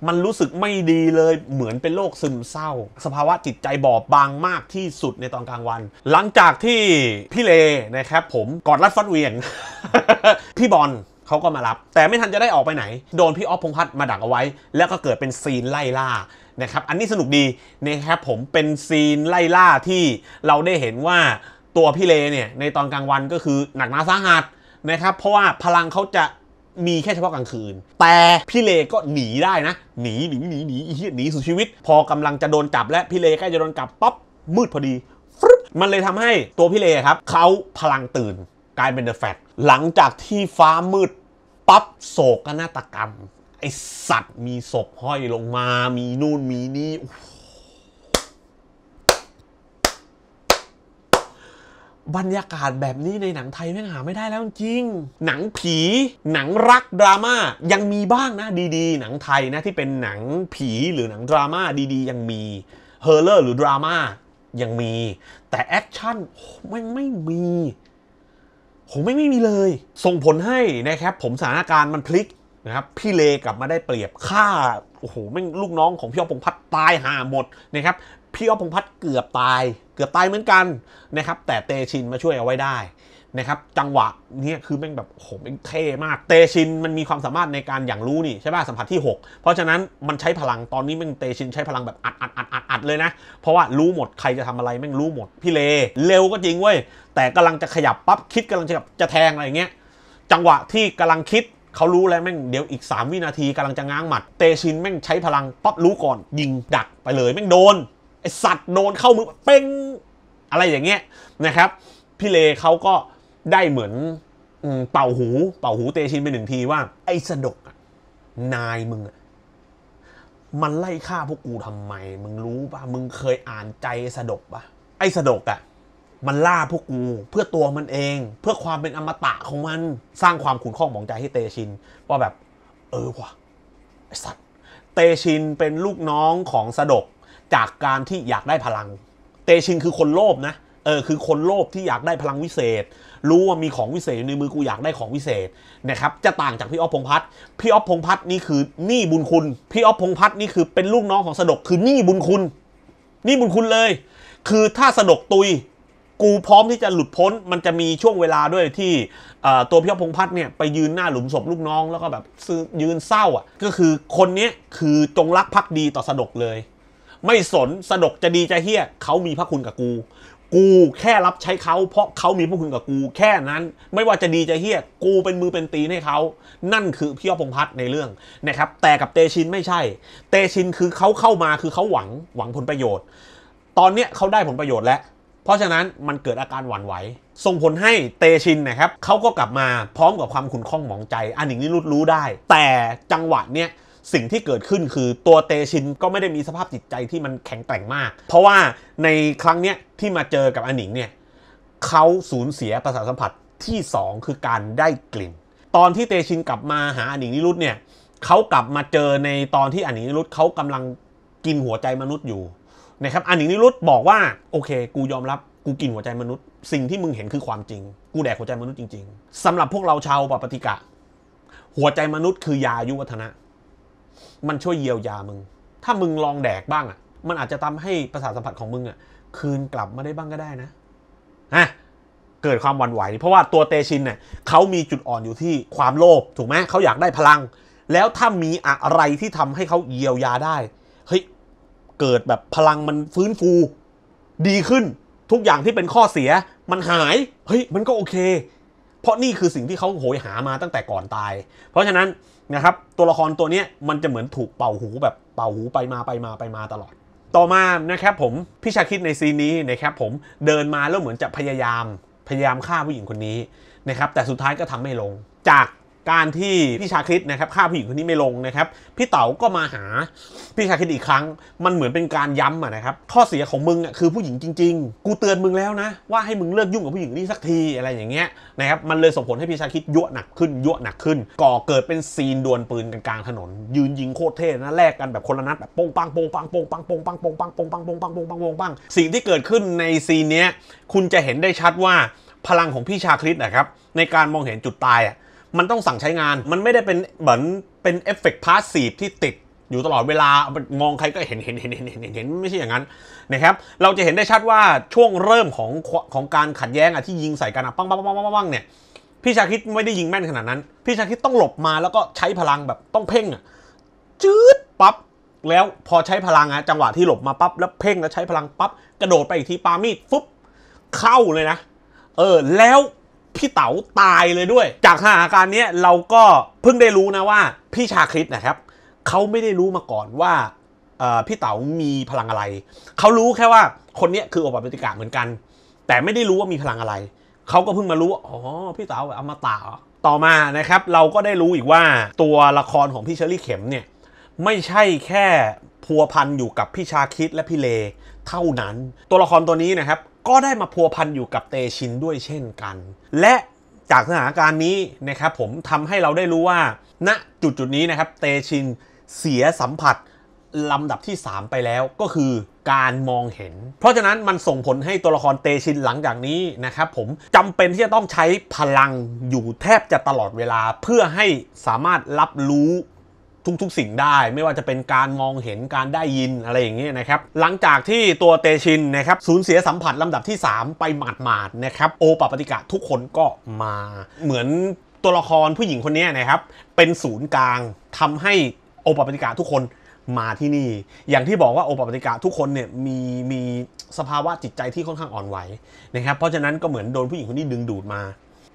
มันรู้สึกไม่ดีเลย เหมือนเป็นโรคซึมเศร้า สภาวะจิตใจบอบบางมากที่สุดในตอนกลางวัน หลังจากที่พี่เลนะครับผม กอดรัดฟัดเวียงพี่บอลเขาก็มารับ แต่ไม่ทันจะได้ออกไปไหน โดนพี่ออฟพงพัฒน์มาดักเอาไว้ แล้วก็เกิดเป็นซีนไล่ล่า นะครับ อันนี้สนุกดี นะครับผม เป็นซีนไล่ล่าที่เราได้เห็นว่าตัวพี่เลเนี่ยในตอนกลางวันก็คือหนักหนาสาหัสนะครับเพราะว่าพลังเขาจะมีแค่เฉพาะกลางคืน แต่พี่เลก็หนีได้นะ หนีหนีหนีหนีหนีสุดชีวิต พอกำลังจะโดนจับและพี่เลใกล้จะโดนจับปั๊บมืดพอดี มันเลยทำให้ตัวพี่เลครับ เขาพลังตื่นกลายเป็นเดอะแฟตหลังจากที่ฟ้ามืดปั๊บโศกนาฏกรรม ไอสัตว์มีศพห้อยลงมามีนู่นมีนี่โอ้โหบรรยากาศแบบนี้ในหนังไทยแม่งหาไม่ได้แล้วจริง หนังผี หนังรักดราม่ายังมีบ้างนะ ดีๆ หนังไทยนะที่เป็นหนังผีหรือหนังดราม่าดีๆ ยังมีเฮอร์เลอร์หรือดราม่ายังมี แต่แอคชั่นไม่ไม่มีผมไม่ไม่มีเลย ส่งผลให้นะครับ ผมสถานการณ์มันพลิกนะครับ พี่เลกลับมาได้เปรียบค่าโอ้โหแม่งลูกน้องของพี่อพงพัดตายห่าหมดนะครับพี่อ๊อฟพงพัฒน์เกือบตาย เกือบตายเหมือนกันนะครับ แต่เตชินมาช่วยเอาไว้ได้นะครับ จังหวะนี่คือแม่งแบบโหแม่งเท่มาก เตชินมันมีความสามารถในการอย่างรู้นี่ใช่ป่ะสัมผัสที่ 6 เพราะฉะนั้นมันใช้พลัง ตอนนี้แม่งเตชินใช้พลังแบบอัดอัดอัดอัดอัดเลยนะ เพราะว่ารู้หมด ใครจะทำอะไรแม่งรู้หมด พี่เล เร็วก็จริงเว้ย แต่กำลังจะขยับปั๊บ คิดกำลังจะจะแทงอะไรอย่างเงี้ย จังหวะที่กำลังคิดเขารู้แล้วแม่ง เดี๋ยวอีก 3 วินาที กำลังจะง้างหมัด เตชินแม่งใช้พลังปั๊บรู้ก่อนยิงดักไปเลยแม่งโดนไอสัตว์ โดนเข้ามือเป้งอะไรอย่างเงี้ยนะครับพี่เลเขา ก็ได้เหมือนเป่าหูเป่าหูเตชินไปหนึ่งทีว่า ไอ้สดกนายมึงมันไล่ฆ่าพวกกูทำไมมึงรู้ปะมึงเคยอ่านใจสดกปะไอ้สดกอะมันล่าพวกกู เพื่อตัวมันเอง เพื่อความเป็นอมตะของมันสร้างความขุ่นข้องหมองใจให้เตชินว่าแบบ เออว่ะไอสัตว์เตชินเป็นลูกน้องของสดกจากการที่อยากได้พลัง เตชินคือคนโลภนะ เออ คือคนโลภที่อยากได้พลังวิเศษ รู้ว่ามีของวิเศษอยู่ในมือกูอยากได้ของวิเศษนะครับ จะต่างจากพี่อ๊อฟพงพัฒน์ พี่อ๊อฟพงพัฒน์นี่คือหนี้บุญคุณ พี่อ๊อฟพงพัฒน์นี่คือเป็นลูกน้องของสดก คือหนี้บุญคุณ หนี้บุญคุณเลย คือถ้าสดกตุย กูพร้อมที่จะหลุดพ้น มันจะมีช่วงเวลาด้วยที่ตัวพี่อ๊อฟพงพัฒน์เนี่ยไปยืนหน้าหลุมศพลูกน้องแล้วก็แบบยืนเศร้าอ่ะก็คือคนนี้คือจงรักภักดีต่อสดกเลยไม่สนสะดกจะดีจะเฮี้ยเขามีพระคุณกับกู กูแค่รับใช้เขาเพราะเขามีพระคุณกับกูแค่นั้น ไม่ว่าจะดีจะเฮี้ยกูเป็นมือเป็นตีให้เขานั่นคือพี่ยอพงพัฒน์ในเรื่องนะครับแต่กับเตชินไม่ใช่ เตชินคือเขาเข้ามาคือเขาหวังหวังผลประโยชน์ตอนเนี้ยเขาได้ผลประโยชน์แล้ว เพราะฉะนั้นมันเกิดอาการหวั่นไหวส่งผลให้เตชินนะครับเขาก็กลับมาพร้อมกับความขุ่นข้องหมองใจ อันหน่งนี่รุดรู้ได้ แต่จังหวะเนี้ยสิ่งที่เกิดขึ้นคือตัวเตชินก็ไม่ได้มีสภาพจิตใจที่มันแข็งแกร่งมาก เพราะว่าในครั้งเนี้ยที่มาเจอกับอนิงเนี่ยเขาสูญเสียประสาทสัมผัสที่ 2 คือการได้กลิ่น ตอนที่เตชินกลับมาหาอนิงนิรุตเนี่ยเขากลับมาเจอในตอนที่อนิงนิรุตเขากำลังกินหัวใจมนุษย์อยู่นะครับอนิงนิรุตบอกว่าโอเค กูยอมรับกูกินหัวใจมนุษย์ สิ่งที่มึงเห็นคือความจริง กูแดกหัวใจมนุษย์จริงๆ สำหรับพวกเราชาวปปฏิกะหัวใจมนุษย์ คือยายุวัฒนะมันช่วยเยียวยามึง ถ้ามึงลองแดกบ้างอ่ะ มันอาจจะทำให้ประสาทสัมผัสของมึงอ่ะคืนกลับมาได้บ้างก็ได้นะนะเกิดความหวั่นไหว เพราะว่าตัวเตชินเนี่ยเขามีจุดอ่อนอยู่ที่ความโลภถูกไหมเขาอยากได้พลัง แล้วถ้ามีอะไรที่ทำให้เขาเยียวยาได้เฮ้ยเกิดแบบพลังมันฟื้นฟูดีขึ้น ทุกอย่างที่เป็นข้อเสีย มันหายเฮ้ยมันก็โอเค เพราะนี่คือสิ่งที่เขาโหยหามาตั้งแต่ก่อนตาย เพราะฉะนั้นนะครับตัวละครตัวนี้มันจะเหมือนถูกเป่าหูแบบเป่าหูไปมาไปมาไปมาตลอด ต่อมานะครับผมพี่ชาคิดในซีนนี้นะครับผมเดินมาแล้วเหมือนจะพยายาม พยายามฆ่าผู้หญิงคนนี้นะครับแต่สุดท้ายก็ทำไม่ลง จากการที่พี่ชาคริตนะครับฆ่าผู้หญิงคนนี้ไม่ลงนะครับ พี่เต๋าก็มาหาพี่ชาคริตอีกครั้ง มันเหมือนเป็นการย้ำนะครับ ข้อเสียของมึงอ่ะคือผู้หญิงจริงๆกูเตือนมึงแล้วนะ ว่าให้มึงเลิกยุ่งกับผู้หญิงนี่สักทีอะไรอย่างเงี้ยนะครับ มันเลยส่งผลให้พี่ชาคริตยั่วหนักขึ้นยั่วหนักขึ้นก่อเกิดเป็นซีนดวลปืนกันกลางถนนยืนยิงโคตรเท่นะแลกกันแบบคนละนัดแบบปงปังปงปังปงปังปงปังปงปังปงปังปงปังปงปังปงปัง สิ่งที่เกิดขึ้นในซีนเนี้ยคุณจะเห็นได้ชัดว่าพลังของพี่ชาคริตนะครับในการมองเห็นจุดตายอ่ะมันต้องสั่งใช้งาน มันไม่ได้เป็นเหมือนเป็นเอฟเฟกต์พาสซีฟที่ติดอยู่ตลอดเวลามองใครก็เห็น เห็นเห็นเห็นเห็นเห็นไม่ใช่อย่างนั้นนะครับ เราจะเห็นได้ชัดว่าช่วงเริ่มของของการขัดแย้งอ่ะ ที่ยิงใส่กันอ่ะปังปังปังปังปังเนี่ย พี่ชาคิดไม่ได้ยิงแม่นขนาดนั้น พี่ชาคิดต้องหลบมาแล้วก็ใช้พลังแบบต้องเพ่งอ่ะจืดปั๊บแล้วพอใช้พลังอ่ะจังหวะที่หลบมาปั๊บแล้วเพ่งแล้วใช้พลังปั๊บกระโดดไปอีกทีปามีดฟ๊บเข้าเลยนะ เออแล้วพี่เต๋าตายเลยด้วย จากสถานการณ์นี้เราก็เพิ่งได้รู้นะว่าพี่ชาคริตนะครับเขาไม่ได้รู้มาก่อนว่าพี่เต๋ามีพลังอะไร เขารู้แค่ว่าคนนี้คือโอปบเปติกาเหมือนกัน แต่ไม่ได้รู้ว่ามีพลังอะไรเขาก็เพิ่งมารู้ว่าอ๋อพี่เต๋าอามาตาต่อมานะครับ เราก็ได้รู้อีกว่าตัวละครของพี่เชอรี่เข็มเนี่ย ไม่ใช่แค่พัวพันอยู่กับพี่ชาคิดและพี่เลเท่านั้น ตัวละครตัวนี้นะครับก็ได้มาพัวพันอยู่กับเตชินด้วยเช่นกัน และจากสถานการณ์นี้นะครับผมทำให้เราได้รู้ว่าณจุดจุดนี้นะครับเตชินเสียสัมผัสลำดับที่ 3 ไปแล้วก็คือการมองเห็น เพราะฉะนั้นมันส่งผลให้ตัวละครเตชินหลังจากนี้นะครับผมจำเป็นที่จะต้องใช้พลังอยู่แทบจะตลอดเวลาเพื่อให้สามารถรับรู้ทุก ๆ สิ่งได้ไม่ว่าจะเป็นการมองเห็นการได้ยินอะไรอย่างเงี้ยนะ ครับ หลังจากที่ตัวเตชิน นะครับ สูญเสียสัมผัสลำดับที่ 3 ไปหมาดหมดนะ ครับ โอปปปฏิกะทุกคนก็มาเหมือนตัวละครผู้หญิงคนนี้นะ ครับ เป็นศูนย์กลาง ทำให้โอปปปฏิกะทุกคนมาที่นี่ อย่างที่บอกว่าโอปปฏิกะทุกคนเนี่ยมีมีสภาวะจิตใจที่ค่อนข้างอ่อนไหวนะครับเพราะฉะนั้นก็เหมือนโดนผู้หญิงคนนี้ดึงดูดมา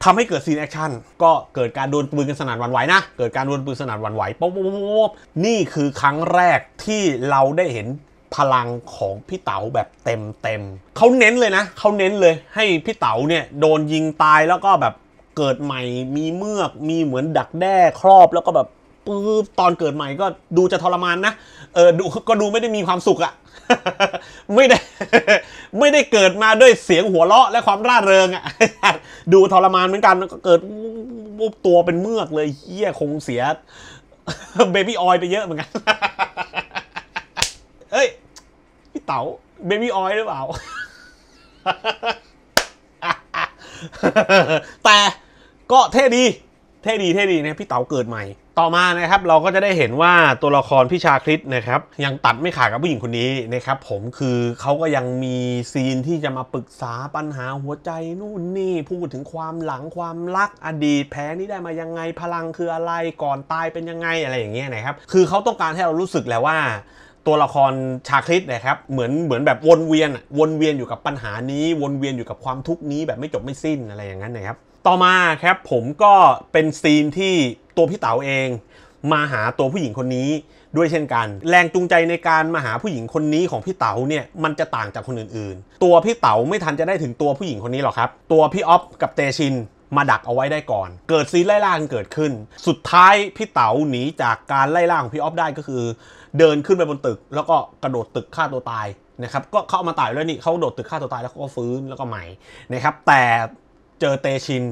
ทำให้เกิดซีนแอคชั่นก็เกิดการดวลปืนกันสนั่นวันไหวนะ เกิดการดวลปืนสนั่นวันไหวป๊บป๊บป๊บนี่คือครั้งแรกที่เราได้เห็นพลังของพี่เต๋าแบบเต็มเต็มเขาเน้นเลยนะเขาเน้นเลยให้พี่เต๋าเนี่ยโดนยิงตายแล้วก็แบบเกิดใหม่มีเมือกมีเหมือนดักแด้ครอบแล้วก็แบบปื๊บตอนเกิดใหม่ก็ดูจะทรมานนะเออดูก็ดูไม่ได้มีความสุขอะไม่ได้ ไม่ได้เกิดมาด้วยเสียงหัวเราะและความร่าเริงอ่ะ ดูทรมานเหมือนกันก็เกิดปุบตัวเป็นเมือกเลยเฮียคงเสียเบบี้ออยไปเยอะเหมือนกัน เฮ้ย พี่เต๋าเบบี้ออยหรือเปล่า แต่ก็เท่ดีท่ดีเท่ดีนะพี่เต๋าเกิดใหม่ต่อมานะครับ เราก็จะได้เห็นว่าตัวละครพี่ชาคริตนะครับยังตัดไม่ขาดกับผู้หญิงคนนี้นะครับ ผมคือเขาก็ยังมีซีนที่จะมาปรึกษาปัญหาหัวใจ นู่นนี่พูดถึงความหลังความรักอดีตแพ้นี่ได้มายังไงพลังคืออะไรก่อนตายเป็นยังไงอะไรอย่างเงี้ยนะครับ คือเขาต้องการให้เรารู้สึกแหละว่า ตัวละครชาคริตนะครับ เหมือนเหมือนแบบวนเวียนวนเวียนอยู่กับปัญหานี้วนเวียนอยู่กับความทุกข์นี้แบบไม่จบไม่สิ้นอะไรอย่างนั้นนะครับต่อมาครับผมก็เป็นซีนที่ตัวพี่เต๋าเอง มาหาตัวผู้หญิงคนนี้ด้วยเช่นกัน แรงจูงใจในการมาหาผู้หญิงคนนี้ของพี่เต๋าเนี่ยมันจะต่างจากคนอื่นๆ ตัวพี่เต๋าไม่ทันจะได้ถึงตัวผู้หญิงคนนี้หรอกครับ ตัวพี่อ๊อฟกับเตชินมาดักเอาไว้ได้ก่อน เกิดซีนไล่ล่ากันเกิดขึ้น สุดท้ายพี่เต๋าหนีจากการไล่ล่าของพี่อ๊อฟได้ก็คือ เดินขึ้นไปบนตึก แล้วก็กระโดดตึกฆ่าตัวตายนะครับก็เข้ามาตายแล้วนี่เขาโดดตึกฆ่าตัวตาย แล้วเขาก็ฟื้นแล้วก็ใหม่นะครับแต่เจอเตชิน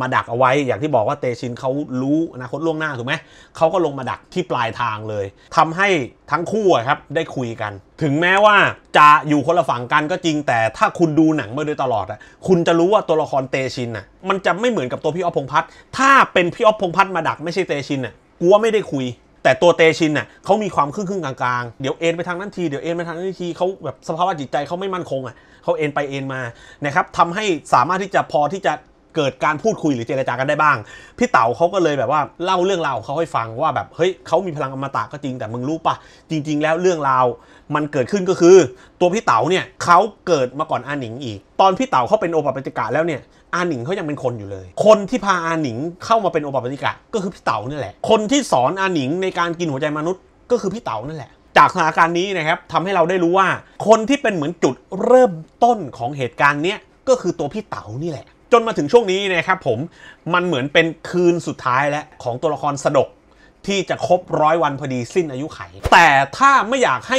มาดักเอาไว้ อย่างที่บอกว่าเตชินเขารู้อนาคตล่วงหน้าถูกไหม เขาก็ลงมาดักที่ปลายทางเลย ทำให้ทั้งคู่ครับได้คุยกัน ถึงแม้ว่าจะอยู่คนละฝั่งกันก็จริงแต่ถ้าคุณดูหนังมาโดยตลอดอ่ะ คุณจะรู้ว่าตัวละครเตชินอ่ะมันจะไม่เหมือนกับตัวพี่อ๊อฟพงพัฒน์ถ้าเป็นพี่อ๊อฟพงพัฒน์มาดักไม่ใช่เตชินอ่ะกลัวไม่ได้คุยแต่ตัวเตชินเนี่ยเขามีความครึ่งครึ่งกลางๆ เดี๋ยวเอ็นไปทางนั้นทีเดี๋ยวเอ็นไปทางนี้ทีเขาแบบสภาวะจิตใจเขาไม่มั่นคงอ่ะเขาเอ็นไปเอ็นมา นะครับทำให้สามารถที่จะพอที่จะเกิดการพูดคุยหรือเจรจากันได้บ้าง พี่เต๋าเขาก็เลยแบบว่าเล่าเรื่องราวเขาให้ฟังว่าแบบเฮ้ยเขามีพลังอมตะก็จริง แต่มึงรู้ปะจริง ๆ แล้วเรื่องราวมันเกิดขึ้นก็คือ ตัวพี่เต๋าเนี่ยเขาเกิดมาก่อนอาหนิงอีก ตอนพี่เต๋าเขาเป็นโอปปัติกะแล้วเนี่ยอาหนิงเขายังเป็นคนอยู่เลย คนที่พาอาหนิงเข้ามาเป็นโอปปัติกะก็คือพี่เต๋านี่แหละคนที่สอนอาหนิงในการกินหัวใจมนุษย์ ก็คือพี่เต๋านั่นแหละ จากสถานการณ์นี้นะครับทำให้เราได้รู้ว่า คนที่เป็นเหมือนจุดเริ่มต้นของเหตุการณ์เนี้ยก็คือตัวพี่เต๋านี่แหละจนมาถึงช่วงนี้นะครับผม มันเหมือนเป็นคืนสุดท้ายและของตัวละครสดกที่จะครบร้อยวันพอดีสิ้นอายุไข แต่ถ้าไม่อยากให้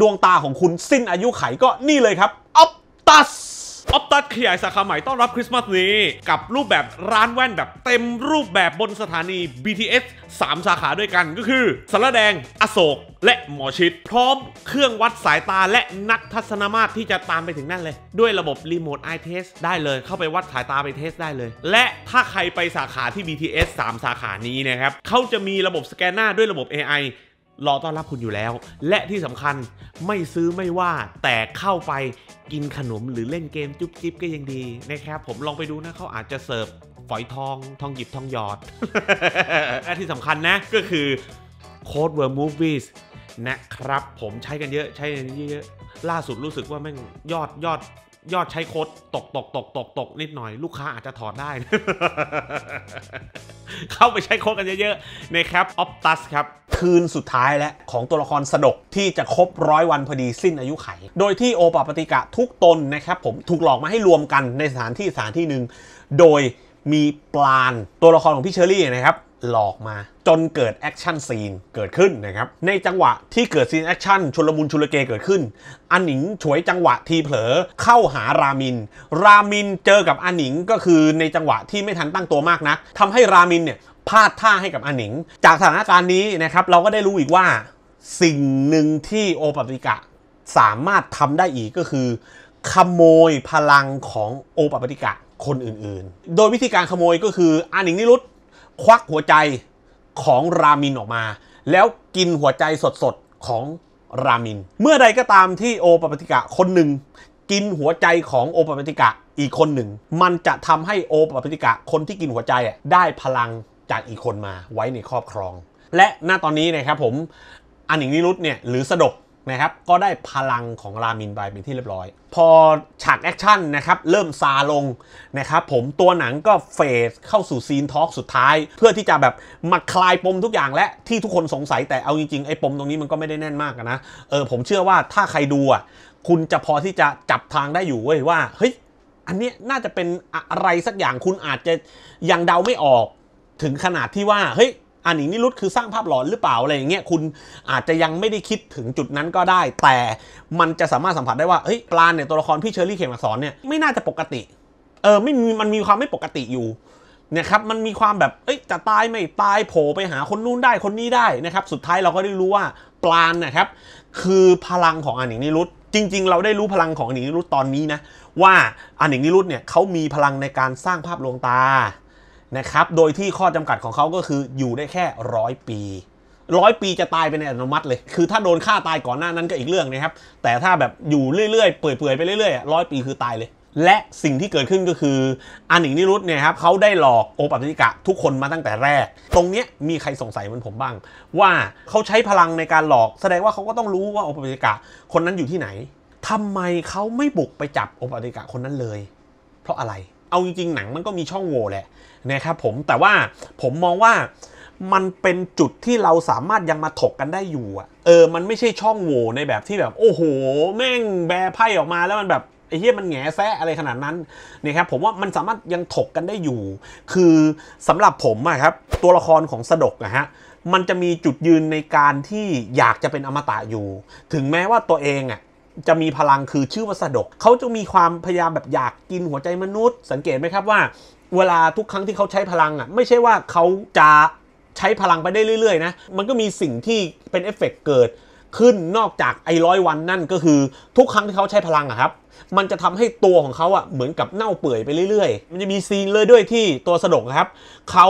ดวงตาของคุณสิ้นอายุไข ก็นี่เลยครับออปตัสออฟตัดขยายสาขาใหม่ต้อนรับคริสต์มาสนี้ กับรูปแบบร้านแว่นแบบเต็มรูปแบบบนสถานี BTS 3 สาขาด้วยกันก็คือสารแดง อโศก และหมอชิด พร้อมเครื่องวัดสายตาและนักทัศนมาตรที่จะตามไปถึงนั่นเลย ด้วยระบบรีโมทไอเทสได้เลยเข้าไปวัดสายตาไปเทสได้เลย และถ้าใครไปสาขาที่ BTS 3 สาขานี้นะครับเขาจะมีระบบสแกนหน้าด้วยระบบ AI รอต้อนรับคุณอยู่แล้ว และที่สำคัญไม่ซื้อไม่ว่า แต่เข้าไปกินขนมหรือเล่นเกมจุ๊บจิ๊บก็ยังดีนะครับ ผมลองไปดูนะ เขาอาจจะเสิร์ฟฝอยทอง ทองหยิบทองหยอด และที่สำคัญนะ ก็คือโค้ดเวิร์ movies นะครับ ผมใช้กันเยอะ ใช้กันเยอะ ล่าสุดรู้สึกว่าแม่งยอด ยอด ยอดใช้โค้ดตกตกตกตกตกนิดหน่อย ลูกค้าอาจจะถอดได้ เข้าไปใช้โค้ดกันเยอะๆนะครับออปตัสครับคืนสุดท้ายและของตัวละครสดกที่จะครบร้อยวันพอดีสิ้นอายุไข โดยที่โอปปติกะทุกตนนะครับผม ถูกหลอกมาให้รวมกันในสถานที่สถานที่หนึ่งโดยมีปลานตัวละครของพี่เชอรี่นะครับ หลอกมาจนเกิดแอคชั่นซีนเกิดขึ้นนะครับ ในจังหวะที่เกิดซีนแอคชั่นชุลมุนชุลเกเกิดขึ้น อันหนิงฉวยจังหวะทีเผลอเข้าหารามิน รามินเจอกับอันหนิงก็คือในจังหวะที่ไม่ทันตั้งตัวมากนะักทำให้รามินเนี่ยพลาดท่าให้กับอันหนิง จากสถานการณ์นี้นะครับเราก็ได้รู้อีกว่า สิ่งหนึ่งที่โอปปิกะสามารถทำได้อีกก็คือ ขโมยพลังของโอปปิกะคนอื่นๆ โดยวิธีการขโมยก็คืออันหนิงนิรุตควักหัวใจของรามินออกมา แล้วกินหัวใจสดๆ ของรามิน เมื่อใดก็ตามที่โอปปติกะคนหนึ่ง กินหัวใจของโอปปติกะอีกคนหนึ่ง มันจะทำให้โอปปติกะคนที่กินหัวใจได้พลังจากอีกคนมาไว้ในครอบครอง และณตอนนี้นะครับผมอันหนิงนิรุตเนี่ย หรือสดก นะครับ ก็ได้พลังของรามินไปเป็นที่เรียบร้อย พอฉากแอคชั่นนะครับ เริ่มซาลง นะครับผมตัวหนังก็เฟดเข้าสู่ซีนทอล์กสุดท้าย เพื่อที่จะแบบมาคลายปมทุกอย่างและที่ทุกคนสงสัยแต่เอาจริงๆ ไอ้ปมตรงนี้มันก็ไม่ได้แน่นมากนะเออผมเชื่อว่าถ้าใครดูอ่ะคุณจะพอที่จะจับทางได้อยู่เว้ยว่าเฮ้ยอันนี้น่าจะเป็นอะไรสักอย่างคุณอาจจะยังเดาไม่ออกถึงขนาดที่ว่าเฮ้ยอันนี้นี่รุดคือสร้างภาพหลอนหรือเปล่าอะไรอย่างเงี้ยคุณอาจจะยังไม่ได้คิดถึงจุดนั้นก็ได้ แต่มันจะสามารถสัมผัสได้ว่าเฮ้ยปลาเนี่ยตัวละครพี่เชอรี่เขนมอสอนเนี่ยไม่น่าจะปกติ เออไม่มีมันมีความไม่ปกติอยู่นะครับมันมีความแบบเอ้ยจะตายไม่ตายโผล่ไปหาคนนู้นได้คนนี้ได้นะครับสุดท้ายเราก็ได้รู้ว่าปลานะครับ คือพลังของอันหนิงนิรุตจริงๆ เราได้รู้พลังของอันหนิงนิรุตตอนนี้นะ ว่าอันหนิงนิรุตเนี่ยเขามีพลังในการสร้างภาพลวงตานะครับ โดยที่ข้อจำกัดของเขาก็คืออยู่ได้แค่ร้อยปีร้อยปีจะตายไปในอัตโนมัติเลย คือถ้าโดนฆ่าตายก่อนหน้านั้นก็อีกเรื่องนะครับ แต่ถ้าแบบอยู่เรื่อยๆ เปื่อยๆไปเรื่อยๆร้อยปีคือตายเลย และสิ่งที่เกิดขึ้นก็คืออันหนิงนิรุตเนี่ยครับเขาได้หลอกโอปปติกะทุกคนมาตั้งแต่แรก ตรงนี้มีใครสงสัยเหมือนผมบ้าง ว่าเขาใช้พลังในการหลอกแสดงว่าเขาก็ต้องรู้ว่าโอปปติกะคนนั้นอยู่ที่ไหน ทำไมเขาไม่บุกไปจับโอปปติกะคนนั้นเลยเพราะอะไรเอาจริงๆหนังมันก็มีช่องโหว่แหละนะครับผมแต่ว่าผมมองว่ามันเป็นจุดที่เราสามารถยังมาถกกันได้อยู่อะเออมันไม่ใช่ช่องโหว่ในแบบที่แบบ โอ้โห แม่งแบไพ่ออกมาแล้วมันแบบไอ้เหี้ยมันแงแซะอะไรขนาดนั้นนะครับผมว่ามันสามารถยังถกกันได้อยู่ คือสำหรับผมอะครับ ตัวละครของสดกนะฮะมันจะมีจุดยืนในการที่อยากจะเป็นอมตะอยู่ ถึงแม้ว่าตัวเองอะจะมีพลังคือชื่อว่าสะดกเขาจะมีความพยายามแบบอยากกินหัวใจมนุษย์สังเกตไหมครับว่าเวลาทุกครั้งที่เขาใช้พลังอ่ะ ไม่ใช่ว่าเขาจะใช้พลังไปได้เรื่อยๆนะมันก็มีสิ่งที่เป็นเอฟเฟกเกิดขึ้นนอกจากไอ้ร้อยวันนั่นก็คือทุกครั้งที่เขาใช้พลังอะครับ มันจะทำให้ตัวของเขาอะเหมือนกับเน่าเปื่อยไปเรื่อยๆ มันจะมีซีนเลยด้วยที่ตัวสดกครับเขา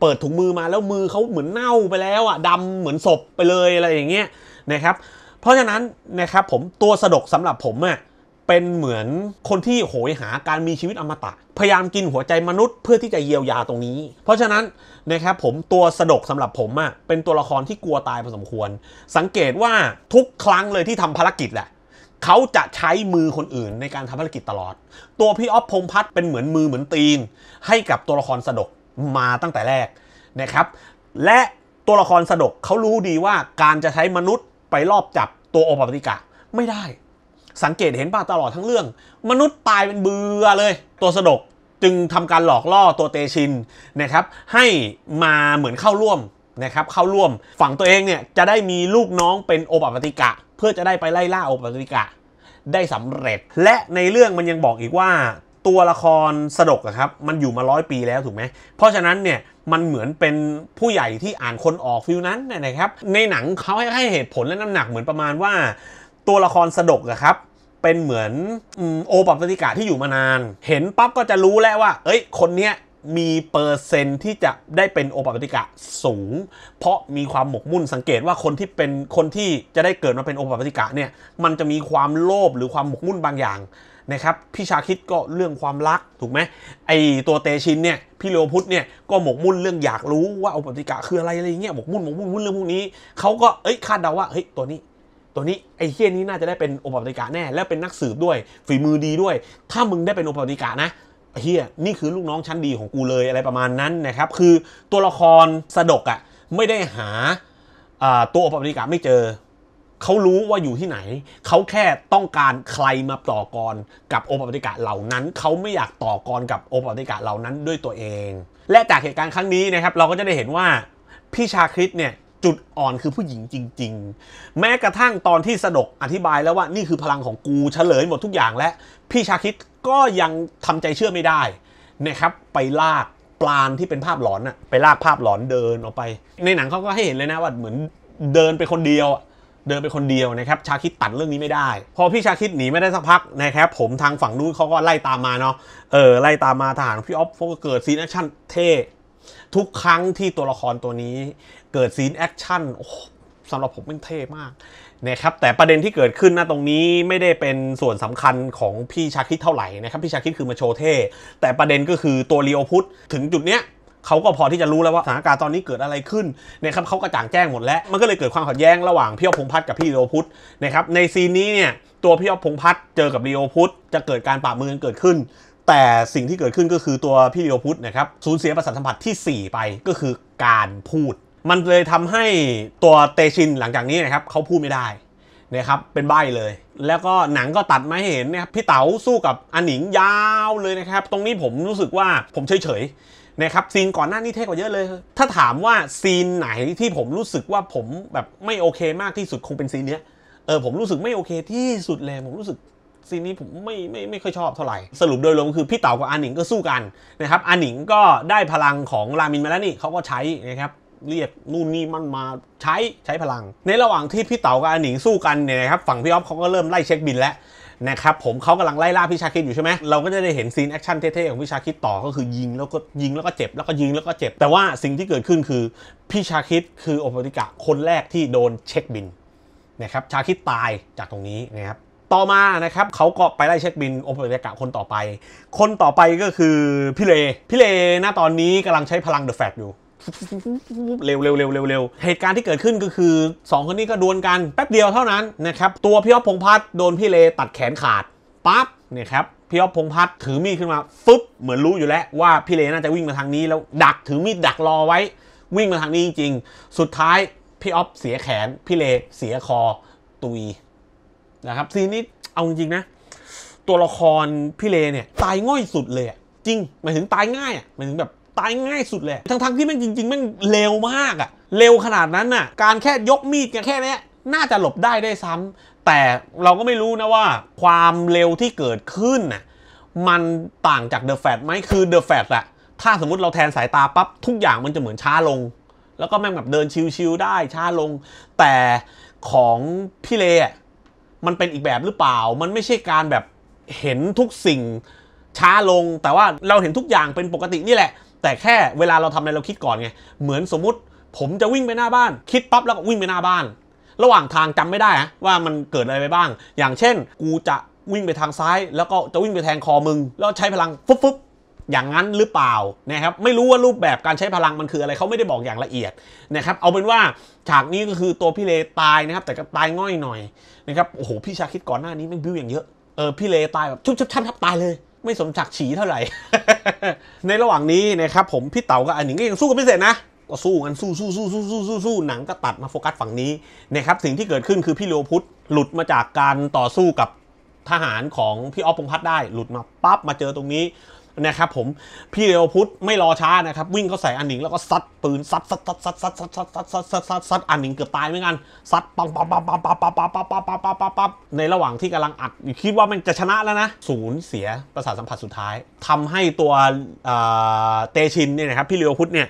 เปิดถุงมือมาแล้วมือเขาเหมือนเน่าไปแล้วอะดำเหมือนศพไปเลยอะไรอย่างเงี้ยนะครับเพราะฉะนั้นนะครับผม ตัวสะดกสำหรับผมอะเป็นเหมือนคนที่โหยหาการมีชีวิตอมตะพยายามกินหัวใจมนุษย์เพื่อที่จะเยียวยาตรงนี้ เพราะฉะนั้นนะครับผมตัวสะดกสำหรับผมอะเป็นตัวละครที่กลัวตายพอสมควร สังเกตว่าทุกครั้งเลยที่ทำภารกิจแหละเขาจะใช้มือคนอื่น ในการทำภารกิจตลอด ตัวพี่ออฟพงพัฒน์เป็นเหมือนมือเหมือนตีน ให้กับตัวละครสะดกมาตั้งแต่แรกนะครับ และตัวละครสะดกเขารู้ดีว่าการจะใช้มนุษย์ไปรอบจับตัวโอปปติกะไม่ได้ สังเกตเห็นป่ะตลอดทั้งเรื่อง มนุษย์ตายเป็นเบื่อเลย ตัวสดกจึงทำการหลอกล่อตัวเตชินนะครับ ให้มาเหมือนเข้าร่วมนะครับเข้าร่วม ฝั่งตัวเองเนี่ยจะได้มีลูกน้องเป็นโอปปติกะ เพื่อจะได้ไปไล่ล่าโอปปติกะ ได้สำเร็จและในเรื่องมันยังบอกอีกว่าตัวละครสดกอะครับ มันอยู่มาร้อยปีแล้วถูกไหมเพราะฉะนั้นเนี่ยมันเหมือนเป็นผู้ใหญ่ที่อ่านคนออกฟิลนั้นนะครับในหนังเขาให้ให้เหตุผลและน้ำหนักเหมือนประมาณว่า ตัวละครสดกอะครับเป็นเหมือนโอปปติกาที่อยู่มานาน เห็นปั๊บก็จะรู้แล้วว่าเอ้ยคนเนี้ยมีเปอร์เซนที่จะได้เป็นโอปปติกะสูง เพราะมีความหมกมุ่นสังเกตว่าคนที่เป็นคนที่จะได้เกิดมาเป็นโอปปติกะเนี่ยมันจะมีความโลภหรือความหมกมุ่นบางอย่างนะครับพี่ชาคิดก็เรื่องความรักถูกไหมไอตัวเตชินเนี่ยพี่เลวพุทธเนี่ยก็หมกมุ่นเรื่องอยากรู้ว่าอุปติกะคืออะไรอะไรเงี้ยหมกมุ่นหมกมุ่นมุ่นเรื่องพวกนี้เขาก็เอ้ยคาดเดาว่าเฮ้ยตัวนี้ ตัวนี้ไอ้เฮี้ยนี้น่าจะได้เป็นอุปติกะแน่แล้วเป็นนักสืบด้วยฝีมือดีด้วย ถ้ามึงได้เป็นอุปติกะนะเฮียนี่คือลูกน้องชั้นดีของกูเลยอะไรประมาณนั้นนะครับคือตัวละครสะดกอะะไม่ได้หาตัวอุปติกะไม่เจอเขารู้ว่าอยู่ที่ไหน เขาแค่ต้องการใครมาต่อกรกับโอปปติกะเหล่านั้น เขาไม่อยากต่อกรกับโอปปติกะเหล่านั้นด้วยตัวเอง และจากเหตุการณ์ครั้งนี้นะครับ เราก็จะได้เห็นว่าพี่ชาคริตเนี่ย จุดอ่อนคือผู้หญิงจริง ๆ แม้กระทั่งตอนที่สดก อธิบายแล้วว่านี่คือพลังของกู เฉลยหมดทุกอย่างและ พี่ชาคริตก็ยังทำใจเชื่อไม่ได้นะครับไปลากปลานที่เป็นภาพหลอนอะไปลากภาพหลอนเดินออกไป ในหนังเขาก็ให้เห็นเลยนะว่าเหมือนเดินไปคนเดียวเดินไปคนเดียวนะครับชาคิดตัดเรื่องนี้ไม่ได้ พอพี่ชาคิดหนีไม่ได้สักพักนะครับผมทางฝั่งนู้นเขาก็ไล่ตามมาเนาะเออไล่ตามมาทหารพี่ออฟก็เกิดซีนแอคชั่นเท่ ทุกครั้งที่ตัวละครตัวนี้เกิดซีนแอคชั่นโอ้สำหรับผมมันเท่มากนะครับแต่ประเด็นที่เกิดขึ้นนะตรงนี้ไม่ได้เป็นส่วนสำคัญของพี่ชาคิดเท่าไหร่นะครับพี่ชาคิดคือมาโชว์เท่แต่ประเด็นก็คือตัวเลียวพุทธถึงจุดเนี้ยเขาก็พอที่จะรู้แล้วว่าสถานการณ์ตอนนี้เกิดอะไรขึ้นนะครับเขาก็จ่างแจ้งหมดแล้ว มันก็เลยเกิดความขัดแย้ง ระหว่างพี่อพงพัฒน์กับพี่ลีโอพุธนะครับในซีนนี้เนี่ยตัวพี่อพงพัฒน์เจอกับลีโอพุธจะเกิดการปะมือกันเกิดขึ้น แต่สิ่งที่เกิดขึ้นก็คือตัวพี่ลีโอพุธนะครับสูญเสียประสาทสัมผัสที่ 4 ไปก็คือการพูด มันเลยทำให้ตัวเตชินหลังจากนี้นะครับเขาพูดไม่ได้นะครับเป็นใบเลย แล้วก็หนังก็ตัดมาให้เห็นนะครับพี่เต๋าสู้กับอันหนิงยาวเลยนะครับตรงนี้ผมรู้สึกว่าผมเฉยเฉยนะครับ ซีนก่อนหน้านี้เท่กว่าเยอะเลย ถ้าถามว่าซีนไหนที่ผมรู้สึกว่าผมแบบไม่โอเคมากที่สุดคงเป็นซีนเนี้ยเออผมรู้สึกไม่โอเคที่สุดเลย ผมรู้สึกซีนนี้ผมไม่ ไม่ไม่ค่อยชอบเท่าไหร่ สรุปโดยรวมคือ พี่เต๋ากับอาหนิงก็สู้กันนะครับอาหนิงก็ได้พลังของรามินมาแล้วนี่เขาก็ใช้นะครับเรียกนู่นนี่มันมาใช้ใช้พลัง ในระหว่างที่พี่เต๋ากับอาหนิงสู้กันเนี่ยนะครับฝั่งพี่อ๊อฟเขาก็เริ่มไล่เช็คบินแล้วนะครับผมเขากำลังไล่ล่าพี่ชาคิดอยู่ใช่ไหมเราก็จะได้เห็นซีนแอคชั่นเท่ๆของพี่ชาคิดต่อก็คือยิงแล้วก็ยิงแล้วก็เจ็บแล้วก็ยิงแล้วก็เจ็บ แต่ว่าสิ่งที่เกิดขึ้นคือ พี่ชาคิดคือโอปติกะคนแรกที่โดนเช็คบินนะครับชาคิดตายจากตรงนี้นะครับต่อมานะครับเขาก็ไปไล่เช็คบินโอปติกะคนต่อไป คนต่อไปก็คือพี่เลพี่เลนะตอนนี้กำลังใช้พลังเดอะแฟตอยู่เร็วเร็วเร็วเร็วเร็วเหตุการณ์ที่เกิดขึ้นก็คือ 2 คนนี้ก็ดวลกันแป๊บเดียวเท่านั้นนะครับตัวพี่อ๊อฟพงพัฒน์โดนพี่เลตัดแขนขาดปั๊บเนี่ยครับ พี่อ๊อฟพงพัฒน์ถือมีดขึ้นมาฟึบ เหมือนรู้อยู่แล้วว่าพี่เลน่าจะวิ่งมาทางนี้ แล้วดักถือมีดดักรอไว้วิ่งมาทางนี้จริงๆ สุดท้ายพี่อ๊อฟเสียแขนพี่เล เสียคอ ตุยนะครับซีนนี้เอาจริงๆนะตัวละครพี่เลเนี่ยตายง่อยสุดเลยจริงหมายถึงตายง่ายหมายถึงแบบตายง่ายสุดเลยทั้งๆ ที่มันจริงๆ มันเร็วมากอะเร็วขนาดนั้นน่ะ การแค่ยกมีดแค่นี้น่าจะหลบได้ได้ซ้ำ แต่เราก็ไม่รู้นะว่า ความเร็วที่เกิดขึ้นน่ะ มันต่างจากเดอะแฟตไหมคือเดอะแฟตอะถ้าสมมติเราแทนสายตาปั๊บ ทุกอย่างมันจะเหมือนช้าลง แล้วก็แม่งแบบเดินชิวๆได้ช้าลง แต่ของพี่เลมันเป็นอีกแบบหรือเปล่า มันไม่ใช่การแบบเห็นทุกสิ่งช้าลง แต่ว่าเราเห็นทุกอย่างเป็นปกตินี่แหละแต่แค่เวลาเราทำอะไรเราคิดก่อนไงเหมือนสมมุติ ผมจะวิ่งไปหน้าบ้าน คิดปั๊บแล้วก็วิ่งไปหน้าบ้าน ระหว่างทางจำไม่ได้ว่ามันเกิดอะไรไปบ้าง อย่างเช่น กูจะวิ่งไปทางซ้าย แล้วก็จะวิ่งไปแทงคอมึง แล้วใช้พลังฟุ๊บฟุ๊บอย่างนั้นหรือเปล่านะครับไม่รู้ว่ารูปแบบการใช้พลังมันคืออะไรเขาไม่ได้บอกอย่างละเอียดนะครับเอาเป็นว่าฉากนี้ก็คือตัวพี่เลตายนะครับแต่ก็ตายง่อยหน่อยนะครับโอ้โหพี่ชาคิดก่อนหน้านี้มันบิ้วอย่างเยอะเออพี่เลตายแบบชุบชับชับตายเลยไม่สมศักดิ์ศรีเท่าไหร่ ในระหว่างนี้นะครับผมพี่เต๋ากับอันหนิงก็ยังสู้กันไม่เสร็จนะก็สู้กันสู้สู้สู้สู้สู้สู้สู้หนังก็ตัดมาโฟกัสฝั่งนี้นะครับสิ่งที่เกิดขึ้นคือพี่เลวพุทธหลุดมาจากการต่อสู้กับ ทหารของพี่ออฟพงพัฒน์ได้ หลุดมาปั๊บมาเจอตรงนี้นะครับผมพี่เยวพุทธไม่รอช้านะครับ วิ่งเข้าใส่อันหนิงแล้วก็ซัดปืนซัดซัดซัดซัดซัดซัดซัดซัดซัดซัดซัดซัดอันหนิงเกือบตายเหมือนกันซัดปังปังปังปังปังปังปังปังปังปังปังปังปังในระหว่างที่กำลังอัดคิดว่ามันจะชนะแล้วนะศูนย์เสียประสาทสัมผัสสุดท้ายทำให้ตัวเตชินเนี่ยนะครับพี่เยวพุทธเนี่ย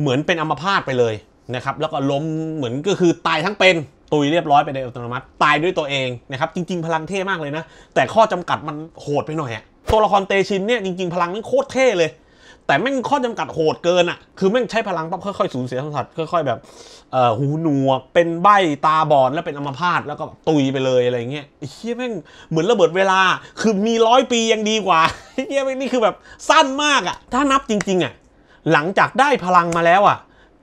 เหมือนเป็นอัมพาตไปเลยนะครับแล้วก็ล้มเหมือนก็คือตายทั้งเป็นตุยเรียบร้อยไปในอัตโนมัติตายด้วยตัวเองนะครับจริงๆพลังเท่มากเลยนะแต่ข้อจำกัดมันโหดไปหน่อยอะตัวละครเตชินเนี่ย จริงๆ พลังนี่โคตรเท่เลย แต่แม่งข้อจำกัดโหดเกินอ่ะคือแม่งใช้พลังปั๊บค่อยๆสูญเสียสัมผัสค่อย ๆ แบบหูหนวก เป็นใบตาบอดแล้วเป็นอัมพาตแล้วก็ตุยไปเลย อะไรเงี้ยไอ้เหี้ยแม่ง เหมือนระเบิดเวลาคือมีร้อยปี ยังดีกว่าไอ้เหี้ยแม่งนี่คือแบบสั้นมากอ่ะถ้านับจริง ๆอ่ะหลังจากได้พลังมาแล้วอ่ะ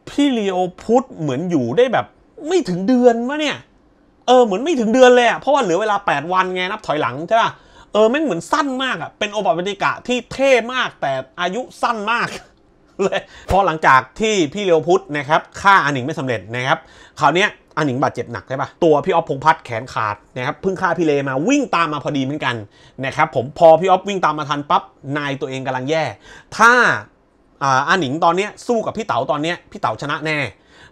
พี่ลีโอพุทเหมือนอยู่ได้แบบไม่ถึงเดือนวะเนี่ยเออเหมือนไม่ถึงเดือนเลยอ่ะเพราะว่าเหลือเวลา 8 วันไงนับถอยหลังใช่ป่ะเออแม่งเหมือนสั้นมากอ่ะเป็นโอบปเติกะที่เท่มากแต่อายุสั้นมากเลยพอหลังจากที่พี่เลียวพุทธนะครับฆ่าอันหนิงไม่สำเร็จนะครับคราวนี้อันหนิงบาดเจ็บหนักใช่ปะตัวพี่ออฟพงพัดแขนขาดนะครับเพิ่งฆ่าพี่เลมาวิ่งตามมาพอดีเหมือนกันนะครับผมพอพี่ออฟวิ่งตามมาทันปั๊บนายตัวเองกำลังแย่ถ้าอันหนิงตอนนี้สู้กับพี่เต๋าตอนนี้พี่เต๋าชนะแน่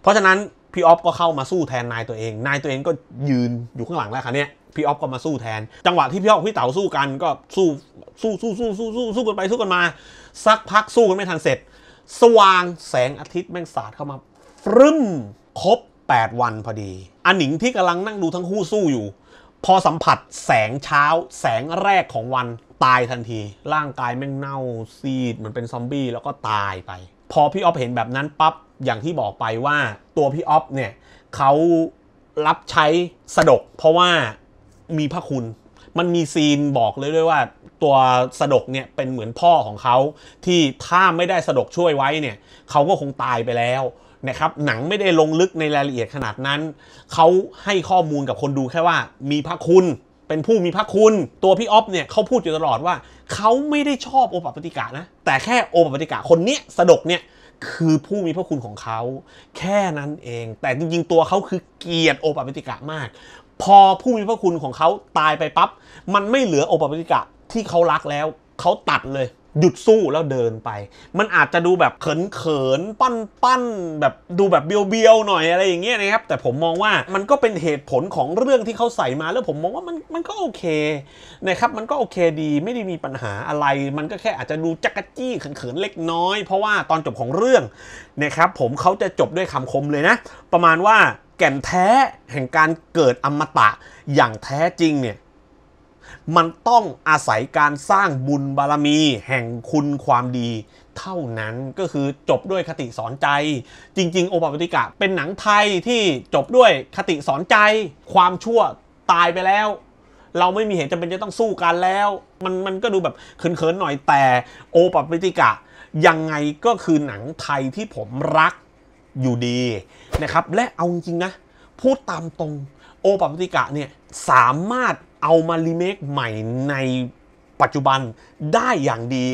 เพราะฉะนั้นพี่ออฟก็เข้ามาสู้แทนนายตัวเอง นายตัวเองก็ยืนอยู่ข้างหลังแล้วคับเนี่ยพี่ออฟก็มาสู้แทน จังหวะที่พี่ออฟพี่เต๋าสู้กันก็สู้ สู้สู้สู้สู้สู้สู้กันไปสู้กันมา สักพักสู้กันไม่ทันเสร็จ สว่าง แสงอาทิตย์แม่งสาดเข้ามาฟรึมครบ8 วันพอดี อันหนิงที่กำลังนั่งดูทั้งคู่สู้อยู่ พอสัมผัสแสงเช้าแสงแรกของวันตายทันที ร่างกายแม่งเน่า ซีดเหมือนเป็นซอมบี้แล้วก็ตายไป พอพี่ออฟเห็นแบบนั้นปั๊บ อย่างที่บอกไปว่าตัวพี่ออฟเนี่ยเขารับใช้สะดก เพราะว่ามีพระคุณ มันมีซีนบอกเลยด้วยว่า ตัวสดกเนี่ย เป็นเหมือนพ่อของเขา ที่ถ้าไม่ได้สดกช่วยไว้เนี่ย เขาก็คงตายไปแล้ว นะครับ หนังไม่ได้ลงลึกในรายละเอียดขนาดนั้น เขาให้ข้อมูลกับคนดูแค่ว่า มีพระคุณ เป็นผู้มีพระคุณ ตัวพี่อ๊อฟเนี่ยเขาพูดอยู่ตลอดว่า เขาไม่ได้ชอบโอปปปฏิกะนะ แต่แค่โอปปปฏิกะคนเนี้ยสดกเนี่ยคือผู้มีพระคุณของเขาแค่นั้นเอง แต่จริงๆตัวเขาคือเกียรติโอปปฏิกะมากพอผู้มีพระคุณของเขาตายไปปับ๊บ มันไม่เหลือโอปปาิกะที่เขารักแล้ว เขาตัดเลยหยุดสู้แล้วเดินไป มันอาจจะดูแบบเขินๆปั้นๆแบบดูแบบเบียวๆหน่อยอะไรอย่างเงี้ยนะครับ แต่ผมมองว่ามันก็เป็นเหตุผลของเรื่องที่เขาใส่มาแล้วผมมองว่ามันมันก็โอเคนะครับ มันก็โอเคดี ไม่ได้มีปัญหาอะไร มันก็แค่อาจจะดูจักจี้เขินๆเล็กน้อย เพราะว่าตอนจบของเรื่องนะครับผมเขาจะจบด้วยคำคมเลยนะ ประมาณว่าแก่นแท้แห่งการเกิดอมตะอย่างแท้จริงเนี่ย มันต้องอาศัยการสร้างบุญบารมีแห่งคุณความดี เท่านั้นก็คือจบด้วยคติสอนใจ จริง ๆ โอปปติกะ เป็นหนังไทยที่จบด้วยคติสอนใจ ความชั่วตายไปแล้ว เราไม่มีเหตุจำเป็นจะต้องสู้กันแล้ว มันมันก็ดูแบบเขินๆหน่อยแต่โอปปติกะยังไงก็คือหนังไทยที่ผมรักอยู่ดีนะครับและเอาจริงนะ พูดตามตรงโอปาปติกะเนี่ยสามารถเอามารีเมคใหม่ในปัจจุบันได้อย่างดี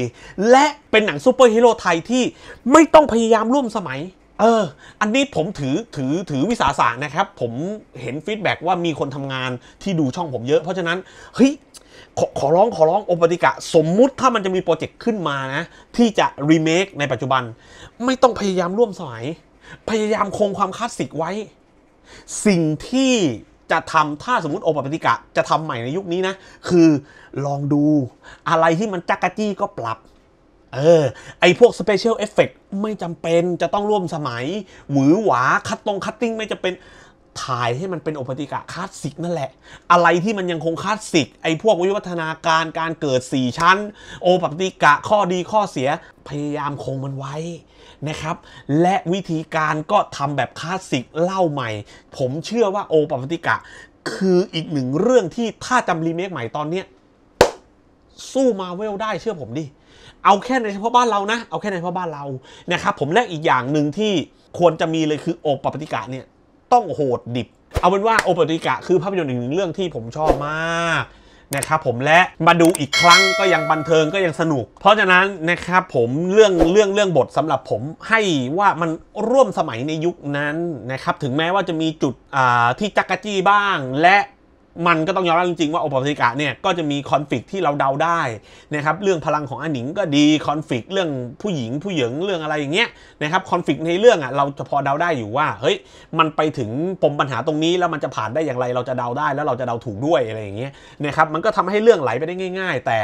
และเป็นหนังซูเปอร์ฮีโร่ไทยที่ไม่ต้องพยายามร่วมสมัยเอออันนี้ผมถือถือถือวิสาสะนะครับ ผมเห็นฟีดแบ็ว่ามีคนทำงานที่ดูช่องผมเยอะ เพราะฉะนั้นเฮ้ยขอขอร้องขอร้อง โอปติกะ สมมุติถ้ามันจะมีโปรเจกต์ขึ้นมานะที่จะรีเมคในปัจจุบัน ไม่ต้องพยายามร่วมสมัยพยายามคงความคลาสสิกไว้ สิ่งที่จะทำถ้าสมมติโอปปติกะ จะทำใหม่ในยุคนี้นะ คือ ลองดูอะไรที่มันจักกะจี้ก็ปรับ เออ ไอพวกสเปเชียลเอฟเฟกไม่จำเป็นจะต้องร่วมสมัยหวือหวาคัดตรงคัดติ้งไม่จะเป็นถ่ายให้มันเป็นโอปติกะคลาสสิกนั่นแหละ อะไรที่มันยังคงคลาสสิกไอ้พวกวิวัฒนาการการเกิด 4 ชั้น โอปติกะ ข้อดีข้อเสียพยายามคงมันไว้นะครับ และวิธีการก็ทำแบบคลาสสิกเล่าใหม่ ผมเชื่อว่า โอปติกะ คืออีกหนึ่งเรื่องที่ถ้าจำรีเมคใหม่ตอนเนี้สู้มาเวลได้เชื่อผมดิเอาแค่ในเฉพาะบ้านเรานะเอาแค่ในเฉพาะบ้านเรานะครับผมแลกอีกอย่างหนึ่งที่ควรจะมีเลยคือโอปปติกะเนี่ยต้องโหดดิบ เอาเป็นว่าโอเปติกะคือภาพยนตร์อีกหนึ่งเรื่องที่ผมชอบมาก นะครับผมและมาดูอีกครั้งก็ยังบันเทิงก็ยังสนุก เพราะฉะนั้นนะครับผมเรื่องเรื่องเรื่องบทสำหรับผมให้ว่ามันร่วมสมัยในยุคนั้นนะครับ ถึงแม้ว่าจะมีจุดที่จักกะจี้บ้างและมันก็ต้องยอมรับจริงๆว่าโอปปติกะเนี่ย ก็จะมีคอนฟ lict ที่เราเดาได้นะครับเรื่องพลังของอันหนิงก็ดีคอนฟ lict เรื่องผู้หญิงผู้หญิงเรื่องอะไรอย่างเงี้ยนะครับคอนฟ lict ในเรื่องอ่ะเราจะพอเดาได้อยู่ว่าเฮ้ยมันไปถึงปมปัญหาตรงนี้แล้วมันจะผ่านได้อย่างไรเราจะเดาได้ แล้วเราจะเดาถูกด้วยอะไรอย่างเงี้ยนะครับมันก็ทำให้เรื่องไหลไปได้ง่ายๆ แต่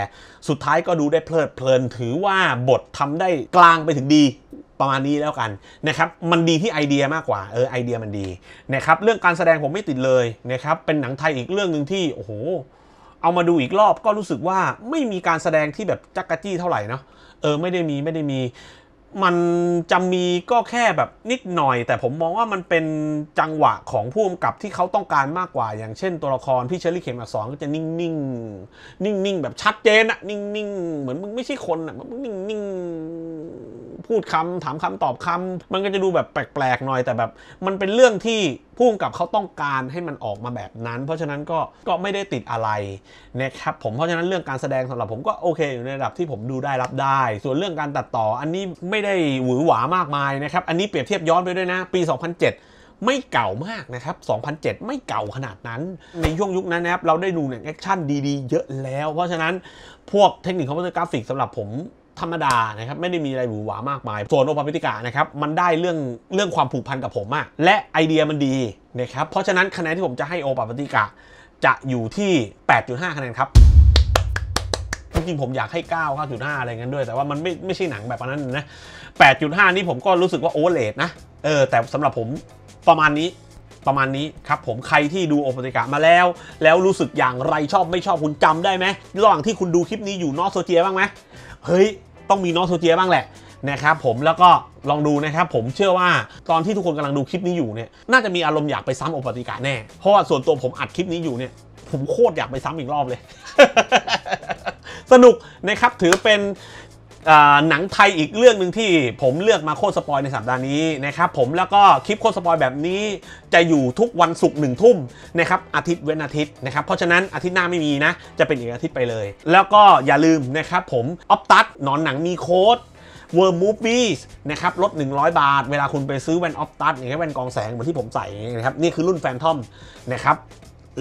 สุดท้ายก็ดูได้เพลิดเพลินถือว่าบททำได้กลางไปถึงดีประมาณนี้แล้วกันนะครับ มันดีที่ไอเดียมากกว่า เออไอเดียมันดีนะครับ เรื่องการแสดงผมไม่ติดเลยนะครับ เป็นหนังไทยอีกเรื่องหนึ่งที่โอ้โห เอามาดูอีกรอบก็รู้สึกว่าไม่มีการแสดงที่แบบจักกะจี้เท่าไหร่เนาะ เออ ไม่ได้มีไม่ได้มีมันจะมีก็แค่แบบนิดหน่อย แต่ผมมองว่ามันเป็นจังหวะของผู้กำกับที่เขาต้องการมากกว่า อย่างเช่น ตัวละครพี่เชอรี่เข็มอักษรก็จะนิ่งนิ่งนิ่งนิ่งแบบชัดเจนอะนิ่งนิ่งเหมือนมึงไม่ใช่คนอะมึงนิ่งนิ่งพูดคำถามคำตอบคำ มันก็จะดูแบบแปลกๆหน่อยแต่แบบมันเป็นเรื่องที่พุ่งกับเขาต้องการให้มันออกมาแบบนั้น เพราะฉะนั้นก็ก็ไม่ได้ติดอะไรนะครับผมเพราะฉะนั้นเรื่องการแสดงสำหรับผมก็โอเคอยู่ในระดับที่ผมดูได้รับได้ ส่วนเรื่องการตัดต่ออันนี้ไม่ได้หวือหวามากมายนะครับอันนี้เปรียบเทียบย้อนไปด้วยนะปี 2007 ไม่เก่ามากนะครับ 2007 ไม่เก่าขนาดนั้น ในช่วงยุคนั้นนะครับเราได้ดูหนังแอคชั่นดีๆ เยอะแล้วเพราะฉะนั้นพวกเทคนิคคอมพิวเตอร์กราฟิกสำหรับผมธรรมดานะครับ ไม่ได้มีอะไรหวือหวามากมาย ส่วนโอปาปิติกานะครับ มันได้เรื่องเรื่องความผูกพันกับผมมากและไอเดียมันดีนะครับ เพราะฉะนั้น คะแนนที่ผมจะให้โอปาปิติกา จะอยู่ที่ 8.5 คะแนนครับ จริงๆผมอยากให้9 9.5อะไรเงี้ยด้วย แต่ว่ามันไม่ไม่ใช่หนังแบบนั้นนะ 8.5 นี่ผมก็รู้สึกว่าโอเวอร์เลดนะ เออ แต่สำหรับผมประมาณนี้ประมาณนี้ครับผมใครที่ดูโอปติกะมาแล้วแล้วรู้สึกอย่างไรชอบไม่ชอบคุณจำได้ไหมระหว่างที่คุณดูคลิปนี้อยู่นอกโซเชียบ้างไหมเฮ้ย ต้องมีน้องโซเจียบ้างแหละ นะครับผมแล้วก็ลองดูนะครับผมเชื่อว่าตอนที่ทุกคนกำลังดูคลิปนี้อยู่เนี่ยน่าจะมีอารมณ์อยากไปซ้ำอปติกาแน่ เพราะว่าส่วนตัวผมอัดคลิปนี้อยู่เนี่ยผมโคตรอยากไปซ้ำอีกรอบเลย สนุกนะครับถือเป็นหนังไทยอีกเรื่องหนึ่งที่ผมเลือกมาโค้ดสปอยในสัปดาห์นี้นะครับ ผมแล้วก็คลิปโค้ดสปอยแบบนี้ จะอยู่ทุกวันศุกร์หนึ่งทุ่มนะครับ อาทิตย์เว้นอาทิตย์นะครับ เพราะฉะนั้นอาทิตย์หน้าไม่มีนะ จะเป็นอีกอาทิตย์ไปเลย แล้วก็อย่าลืมนะครับผมออฟตัสนอนหนังมีโค้ดเวอร์มูฟวีสนะครับลด 100 บาท เวลาคุณไปซื้อแว่นออฟตัสอย่างเงี้ยแว่นกองแสงเหมือนที่ผมใส่นะครับนี่คือรุ่นแฟนทอมนะครับ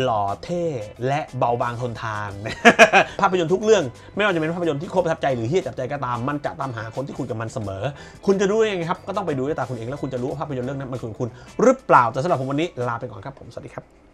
หล่อเท่และเบาบางทนทานภาพยนตร์ทุกเรื่องไม่ว่าจะเป็นภาพยนตร์ที่โคตรประทับใจหรือที่จับใจก็ตาม มันจะตามหาคนที่คุยกับมันเสมอ คุณจะรู้ยังไงครับก็ต้องไปดูด้วยตาคุณเองแล้วคุณจะรู้ว่าภาพยนตร์เรื่องนั้นมันคือคุณ หรือเปล่า แต่สำหรับผมวันนี้ลาไปก่อนครับผมสวัสดีครับ